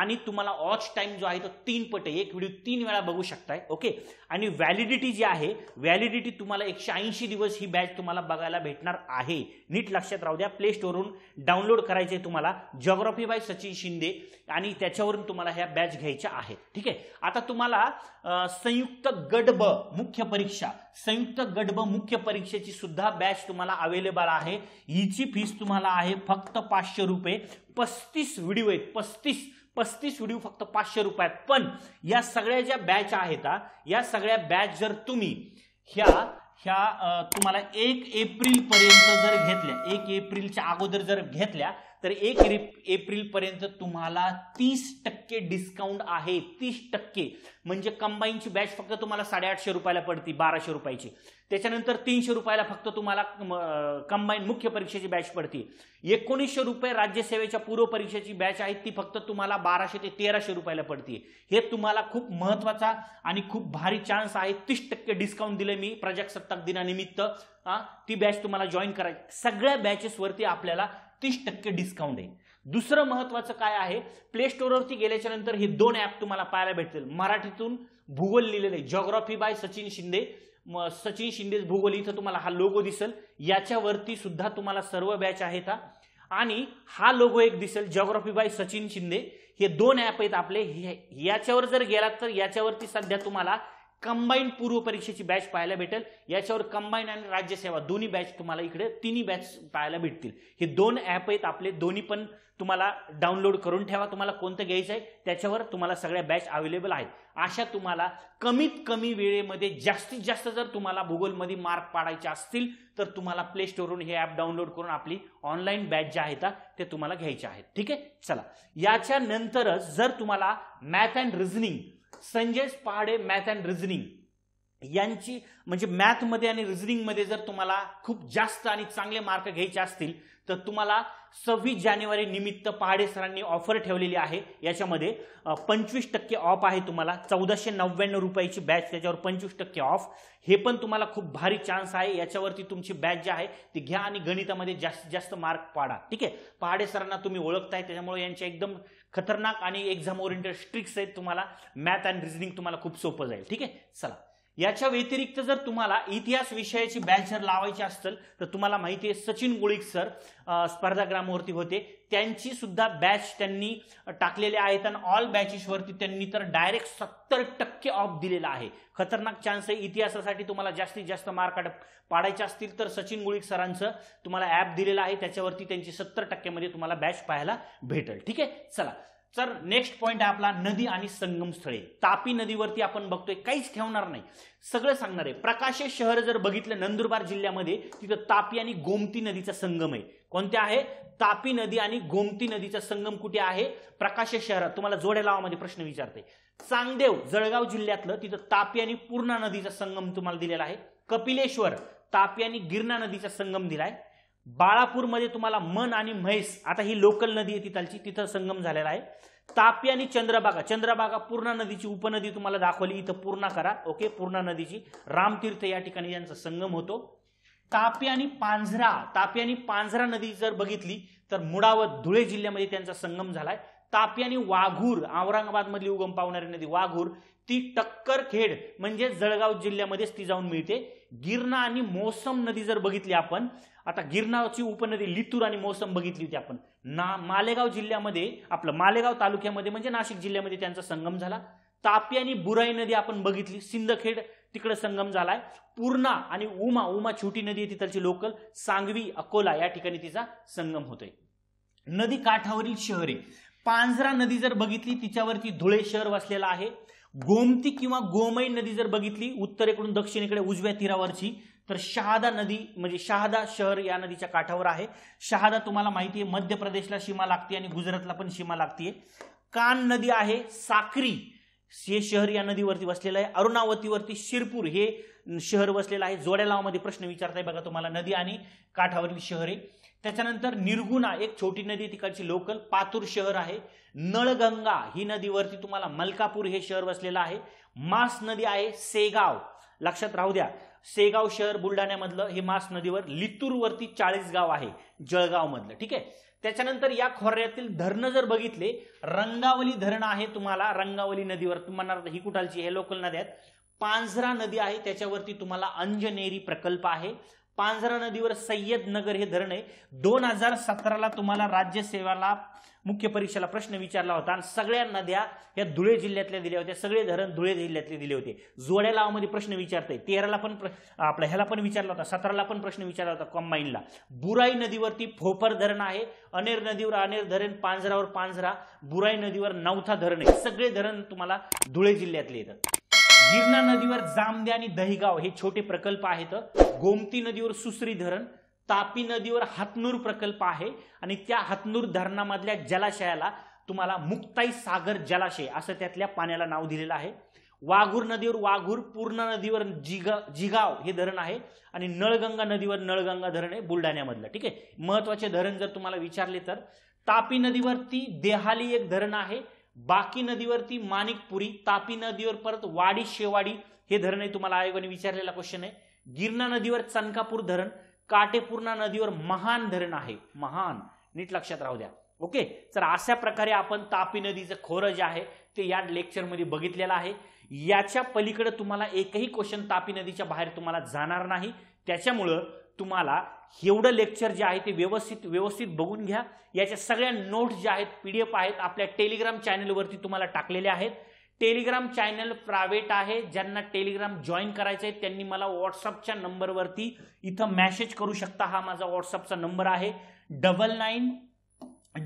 आणि तुम्हाला ऑच टाईम जो आहे तो तीन पटे एक व्हिडिओ तीन वेळा बघू शकताय ओके आणि व्हॅलिडिटी जी आहे व्हॅलिडिटी तुम्हाला एकशे ऐंशी दिवस ही बॅच तुम्हाला बघायला भेटणार आहे नीट लक्षात राहू द्या प्ले स्टोरवरून डाउनलोड करायचे तुम्हाला जॉग्रॉफी बाय सचिन शिंदे आणि त्याच्यावरून तुम्हाला ह्या बॅच घ्यायच्या आहेत ठीक आहे आता तुम्हाला संयुक्त गडब मुख्य परीक्षा संयुक्त गडब मुख्य परीक्षेची सुद्धा बॅच तुम्हाला अवेलेबल आहे हिची फीस तुम्हाला आहे फक्त पाचशे रुपये पस्तीस व्हिडिओ आहेत पस्तीस पस्तीस व्हिडिओ फक्त पाचशे रुपयात पण या सगळ्या ज्या बॅच आहेत या सगळ्या बॅच जर तुम्ही ह्या ह्या तुम्हाला एक एप्रिल पर्यंत जर घेतल्या एक एप्रिलच्या अगोदर जर घेतल्या तर एक एप्रिलपर्यंत तुम्हाला तीस टक्के डिस्काउंट आहे तीस टक्के म्हणजे कंबाईनची बॅच फक्त तुम्हाला साडेआठशे रुपयाला पडती बाराशे रुपयाची त्याच्यानंतर तीनशे रुपयाला फक्त तुम्हाला कंबाईन मुख्य परीक्षेची बॅच पडते एकोणीसशे रुपये राज्यसेवेच्या पूर्व परीक्षेची बॅच आहे ती फक्त तुम्हाला बाराशे ते तेराशे रुपयाला पडते हे तुम्हाला खूप महत्वाचा आणि खूप भारी चान्स आहे तीस टक्के डिस्काउंट दिले मी प्रजासत्ताक दिनानिमित्त ती बॅच तुम्हाला जॉईन करायची सगळ्या बॅचेसवरती आपल्याला तीस टक्के डिस्काउंट आहे दुसरं महत्वाचं काय आहे प्ले स्टोअरवरती गेल्याच्या नंतर हे दोन ॲप तुम्हाला पाहायला भेटतील मराठीतून भूगोल लिहिलेले जॉग्रॉफी बाय सचिन शिंदे सचिन शिंदे भूगोल इथं तुम्हाला हा लोगो दिसेल याच्यावरती सुद्धा तुम्हाला सर्व बॅच आहेत आणि हा लोगो एक दिसेल जॉग्रॉफी बाय सचिन शिंदे हे दोन ॲप आहेत आपले याच्यावर जर गेलात तर याच्यावरती सध्या तुम्हाला कंबाईन पूर्व परीक्षेची बॅच पाहायला भेटेल याच्यावर कंबाईन आणि राज्यसेवा दोन्ही बॅच तुम्हाला इकडे तिन्ही बॅच पाहायला भेटतील हे दोन ॲप आहेत आपले दोन्ही पण तुम्हाला डाउनलोड करून ठेवा तुम्हाला कोणतं घ्यायचं आहे त्याच्यावर तुम्हाला सगळ्या बॅच अवेलेबल आहेत अशा तुम्हाला कमीत कमी वेळेमध्ये जास्तीत जास्त जर तुम्हाला भूगोलमध्ये मार्क पाडायचे असतील तर तुम्हाला प्ले स्टोरवरून हे ॲप डाउनलोड करून आपली ऑनलाईन बॅच जे आहेत ते तुम्हाला घ्यायचे आहेत ठीक आहे चला याच्या जर तुम्हाला math and reasoning Sanjay Pahade math and reasoning यांची म्हणजे मॅथमध्ये आणि रिझनिंगमध्ये जर तुम्हाला खूप जास्त आणि चांगले मार्क घ्यायचे असतील तर तुम्हाला सव्वीस जानेवारी निमित्त पहाडे सरांनी ऑफर ठेवलेली आहे याच्यामध्ये पंचवीस टक्के ऑफ आहे तुम्हाला चौदाशे नव्याण्णव रुपयाची बॅच त्याच्यावर पंचवीस टक्के ऑफ हे पण तुम्हाला खूप भारी चान्स आहे याच्यावरती तुमची बॅच जी आहे ती घ्या आणि गणितामध्ये जास्तीत जास्त मार्क पाडा ठीक आहे पहाडे सरांना तुम्ही ओळखताय त्याच्यामुळे यांच्या एकदम खतरनाक आणि एक्झाम ओरिएंटेड स्ट्रिक्स आहेत तुम्हाला मॅथ अँड रिझनिंग तुम्हाला खूप सोपं जाईल ठीक आहे चला याच्या व्यतिरिक्त जर तुम्हाला इतिहास विषयाची बॅच जर लावायची असेल तर तुम्हाला माहिती आहे सचिन गुळीक सर ग्रामवरती होते त्यांची सुद्धा बॅच त्यांनी टाकलेले आहेत आणि ऑल बॅचेसवरती त्यांनी तर डायरेक्ट सत्तर टक्के ऑफ दिलेला आहे खतरनाक चान्स आहे इतिहासासाठी तुम्हाला जास्तीत जास्त मार्क पाडायचे असतील तर सचिन गुळिक सरांचं तुम्हाला ॲप दिलेलं आहे त्याच्यावरती त्यांची सत्तर टक्क्यामध्ये तुम्हाला बॅच पाहायला भेटेल ठीक आहे चला सर नेक्स्ट पॉईंट आहे आपला नदी आणि संगम स्थळे तापी नदीवरती आपण बघतोय काहीच ठेवणार नाही सगळं सांगणार आहे प्रकाशे शहर जर बघितलं नंदुरबार जिल्ह्यामध्ये तिथं तापी आणि गोमती नदीचा संगम आहे कोणत्या आहे तापी नदी आणि गोमती नदीचा संगम कुठे आहे प्रकाशे शहरात तुम्हाला जोड्या लावामध्ये प्रश्न विचारते चांगदेव जळगाव जिल्ह्यातलं तिथं तापी आणि पूर्णा नदीचा संगम तुम्हाला दिलेला आहे कपिलेश्वर तापी आणि गिरणा नदीचा संगम दिलाय बाळापूरमध्ये तुम्हाला मन आणि म्हैस आता ही लोकल नदी आहे तिथालची तिथं संगम झालेला आहे तापी आणि चंद्रबागा चंद्रबागा पूर्णा नदीची उपनदी तुम्हाला दाखवली इथं पूर्णा करा ओके पूर्णा नदीची रामतीर्थ या ठिकाणी यांचा संगम होतो तापी आणि पांझरा तापी आणि पांझरा नदी जर बघितली तर मुडावत धुळे जिल्ह्यामध्ये त्यांचा संगम झालाय तापी आणि वाघूर औरंगाबादमधली मधली उगम पावणारी नदी वाघूर ती टक्कर खेड म्हणजे जळगाव जिल्ह्यामध्येच ती जाऊन मिळते गिरणा आणि मोसम नदी जर बघितली आपण आता गिरणाची उपनदी लितूर आणि मोसम बघितली होती आपण ना मालेगाव जिल्ह्यामध्ये आपलं मालेगाव तालुक्यामध्ये म्हणजे नाशिक जिल्ह्यामध्ये त्यांचा संगम झाला तापी आणि बुराई नदी आपण बघितली सिंदखेड तिकडे संगम झालाय पूर्णा आणि उमा उमा छोटी नदी आहे तिथलची लोकल सांगवी अकोला या ठिकाणी तिचा संगम होतोय नदी काठावरील शहरे पांजरा नदी जर बघितली तिच्यावरती धुळे शहर वसलेला आहे गोमती किंवा गोमई नदी जर बघितली उत्तरेकडून दक्षिणेकडे उजव्या तीरावरची तर शहादा नदी म्हणजे शहादा शहर या नदीच्या काठावर आहे शहादा तुम्हाला माहिती आहे मध्य प्रदेशला सीमा लागते आणि गुजरातला पण सीमा लागते कान नदी आहे साक्री हे शहर या नदीवरती वसलेलं आहे अरुणावतीवरती शिरपूर हे शहर वसलेलं आहे जोड्यालावामध्ये प्रश्न विचारताय बघा तुम्हाला नदी आणि काठावरील आहे त्याच्यानंतर निर्गुणा एक छोटी नदी तिकडची लोकल पातूर शहर आहे नळगंगा ही नदीवरती तुम्हाला मलकापूर हे शहर वसलेलं आहे मास नदी आहे सेगाव लक्षात राहू द्या सेगाव शहर बुलढाण्यामधलं हे मास नदीवर लितूरवरती चाळीस गाव आहे जळगावमधलं ठीक आहे त्याच्यानंतर या खोऱ्यातील धरणं जर बघितले रंगावली धरण आहे तुम्हाला रंगावली नदीवर म्हणणार ही कुठालची हे लोकल नद्या आहेत पांझरा नदी आहे त्याच्यावरती तुम्हाला अंजनेरी प्रकल्प आहे पांझरा नदीवर सय्यद नगर हे धरण आहे दोन हजार सतराला तुम्हाला राज्यसेवाला मुख्य परीक्षेला प्रश्न विचारला होता आणि सगळ्या नद्या या धुळे जिल्ह्यातल्या दिल्या होत्या सगळे धरण धुळे जिल्ह्यातले दिले होते जोड्या लावामध्ये प्रश्न विचारते तेराला पण आपला ह्याला पण विचारला होता सतराला पण प्रश्न विचारला होता कॉम्बाईनला बुराई नदीवरती फोपर धरण आहे अनेर नदीवर अनेर धरण पांजरावर पांजरा बुराई नदीवर नवथा धरण आहे सगळे धरण तुम्हाला धुळे जिल्ह्यातले येतात गिरणा नदीवर जामदे आणि दहिगाव हे छोटे प्रकल्प आहेत गोमती नदीवर सुसरी धरण तापी नदीवर हातनूर प्रकल्प आहे आणि त्या हातनूर धरणामधल्या जलाशयाला तुम्हाला मुक्ताई सागर जलाशय असं त्यातल्या पाण्याला नाव दिलेलं आहे वाघूर नदीवर वाघूर पूर्ण नदीवर जिगा जिगाव हे धरण आहे आणि नळगंगा नदीवर नळगंगा धरण आहे बुलढाण्यामधलं ठीक आहे महत्वाचे धरण जर तुम्हाला विचारले तर तापी नदीवरती देहाली एक धरण आहे बाकी नदीवरती माणिकपुरी तापी नदीवर परत वाडी शेवाडी हे धरण आहे तुम्हाला आयोगाने विचारलेला क्वेश्चन आहे गिरणा नदीवर चनकापूर धरण काटेपूर्णा नदीवर महान धरण आहे महान नीट लक्षात राहू द्या ओके तर अशा प्रकारे आपण तापी नदीचं खोरं जे आहे ते या लेक्चरमध्ये बघितलेलं आहे याच्या पलीकडे तुम्हाला एकही क्वेश्चन तापी नदीच्या बाहेर तुम्हाला जाणार नाही त्याच्यामुळं तुम्हाला एवढं लेक्चर जे आहे ते व्यवस्थित व्यवस्थित बघून घ्या याच्या सगळ्या नोट्स ज्या आहेत पीडीएफ आहेत आपल्या टेलिग्राम चॅनेलवरती तुम्हाला टाकलेल्या आहेत टेलिग्राम चॅनल प्रायव्हेट आहे ज्यांना टेलिग्राम जॉईन करायचं आहे त्यांनी मला व्हॉट्सअपच्या नंबरवरती इथं मॅसेज करू शकता हा माझा व्हॉट्सअपचा नंबर आहे डबल नाईन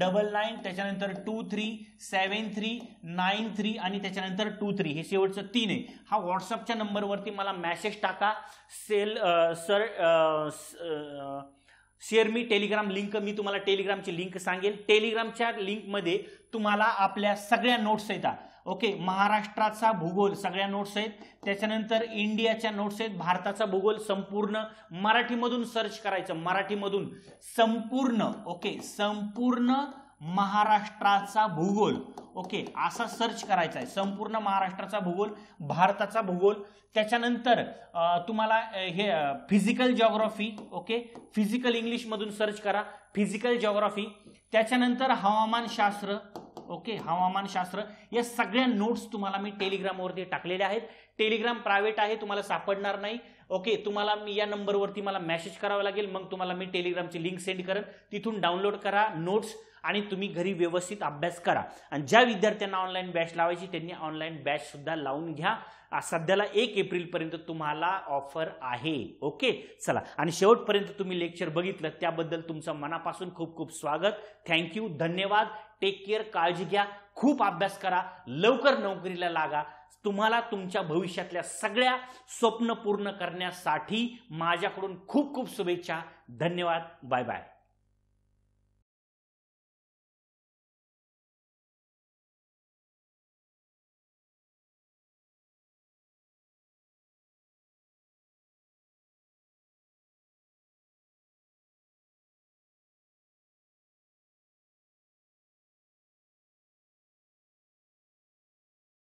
डबल नाईन त्याच्यानंतर two three seven three nine three आणि त्याच्यानंतर टू थ्री हे शेवटचं तीन आहे हा व्हॉट्सअपच्या नंबरवरती मला मॅसेज टाका सेल आ, सर शेअर मी टेलिग्राम लिंक मी तुम्हाला टेलिग्रामची लिंक सांगेल टेलिग्रामच्या लिंकमध्ये तुम्हाला आपल्या सगळ्या नोट्स येतात ओके महाराष्ट्राचा भूगोल सगळ्या नोट्स आहेत त्याच्यानंतर इंडियाच्या नोट्स आहेत भारताचा भूगोल संपूर्ण मराठीमधून सर्च करायचं मराठीमधून संपूर्ण ओके संपूर्ण महाराष्ट्राचा भूगोल ओके असा सर्च करायचा आहे संपूर्ण महाराष्ट्राचा भूगोल भारताचा भूगोल त्याच्यानंतर तुम्हाला हे फिजिकल जॉग्रॉफी ओके फिजिकल इंग्लिशमधून सर्च करा फिजिकल जॉग्रॉफी त्याच्यानंतर हवामानशास्त्र ओके शास्त्र या सगळ्या नोट्स तुम्हाला मी टेलिग्रामवरती टाकलेल्या आहेत टेलिग्राम प्रायव्हेट आहे तुम्हाला सापडणार नाही ओके तुम्हाला मी या नंबरवरती मला मेसेज करावा लागेल मग तुम्हाला मी टेलिग्रामची लिंक सेंड करेन तिथून डाउनलोड करा नोट्स आणि तुम्ही घरी व्यवस्थित अभ्यास करा आणि ज्या विद्यार्थ्यांना ऑनलाईन बॅच लावायची त्यांनी ऑनलाईन बॅच सुद्धा लावून घ्या सध्याला एक एप्रिलपर्यंत तुम्हाला ऑफर आहे ओके चला आणि शेवटपर्यंत तुम्ही लेक्चर बघितलं त्याबद्दल तुमचं मनापासून खूप खूप स्वागत थँक्यू धन्यवाद टेक केअर काळजी घ्या खूप अभ्यास करा लवकर नोकरीला लागा तुम्हाला तुमच्या भविष्यातल्या सगळ्या स्वप्न पूर्ण करण्यासाठी माझ्याकडून खूप खूप शुभेच्छा धन्यवाद बाय बाय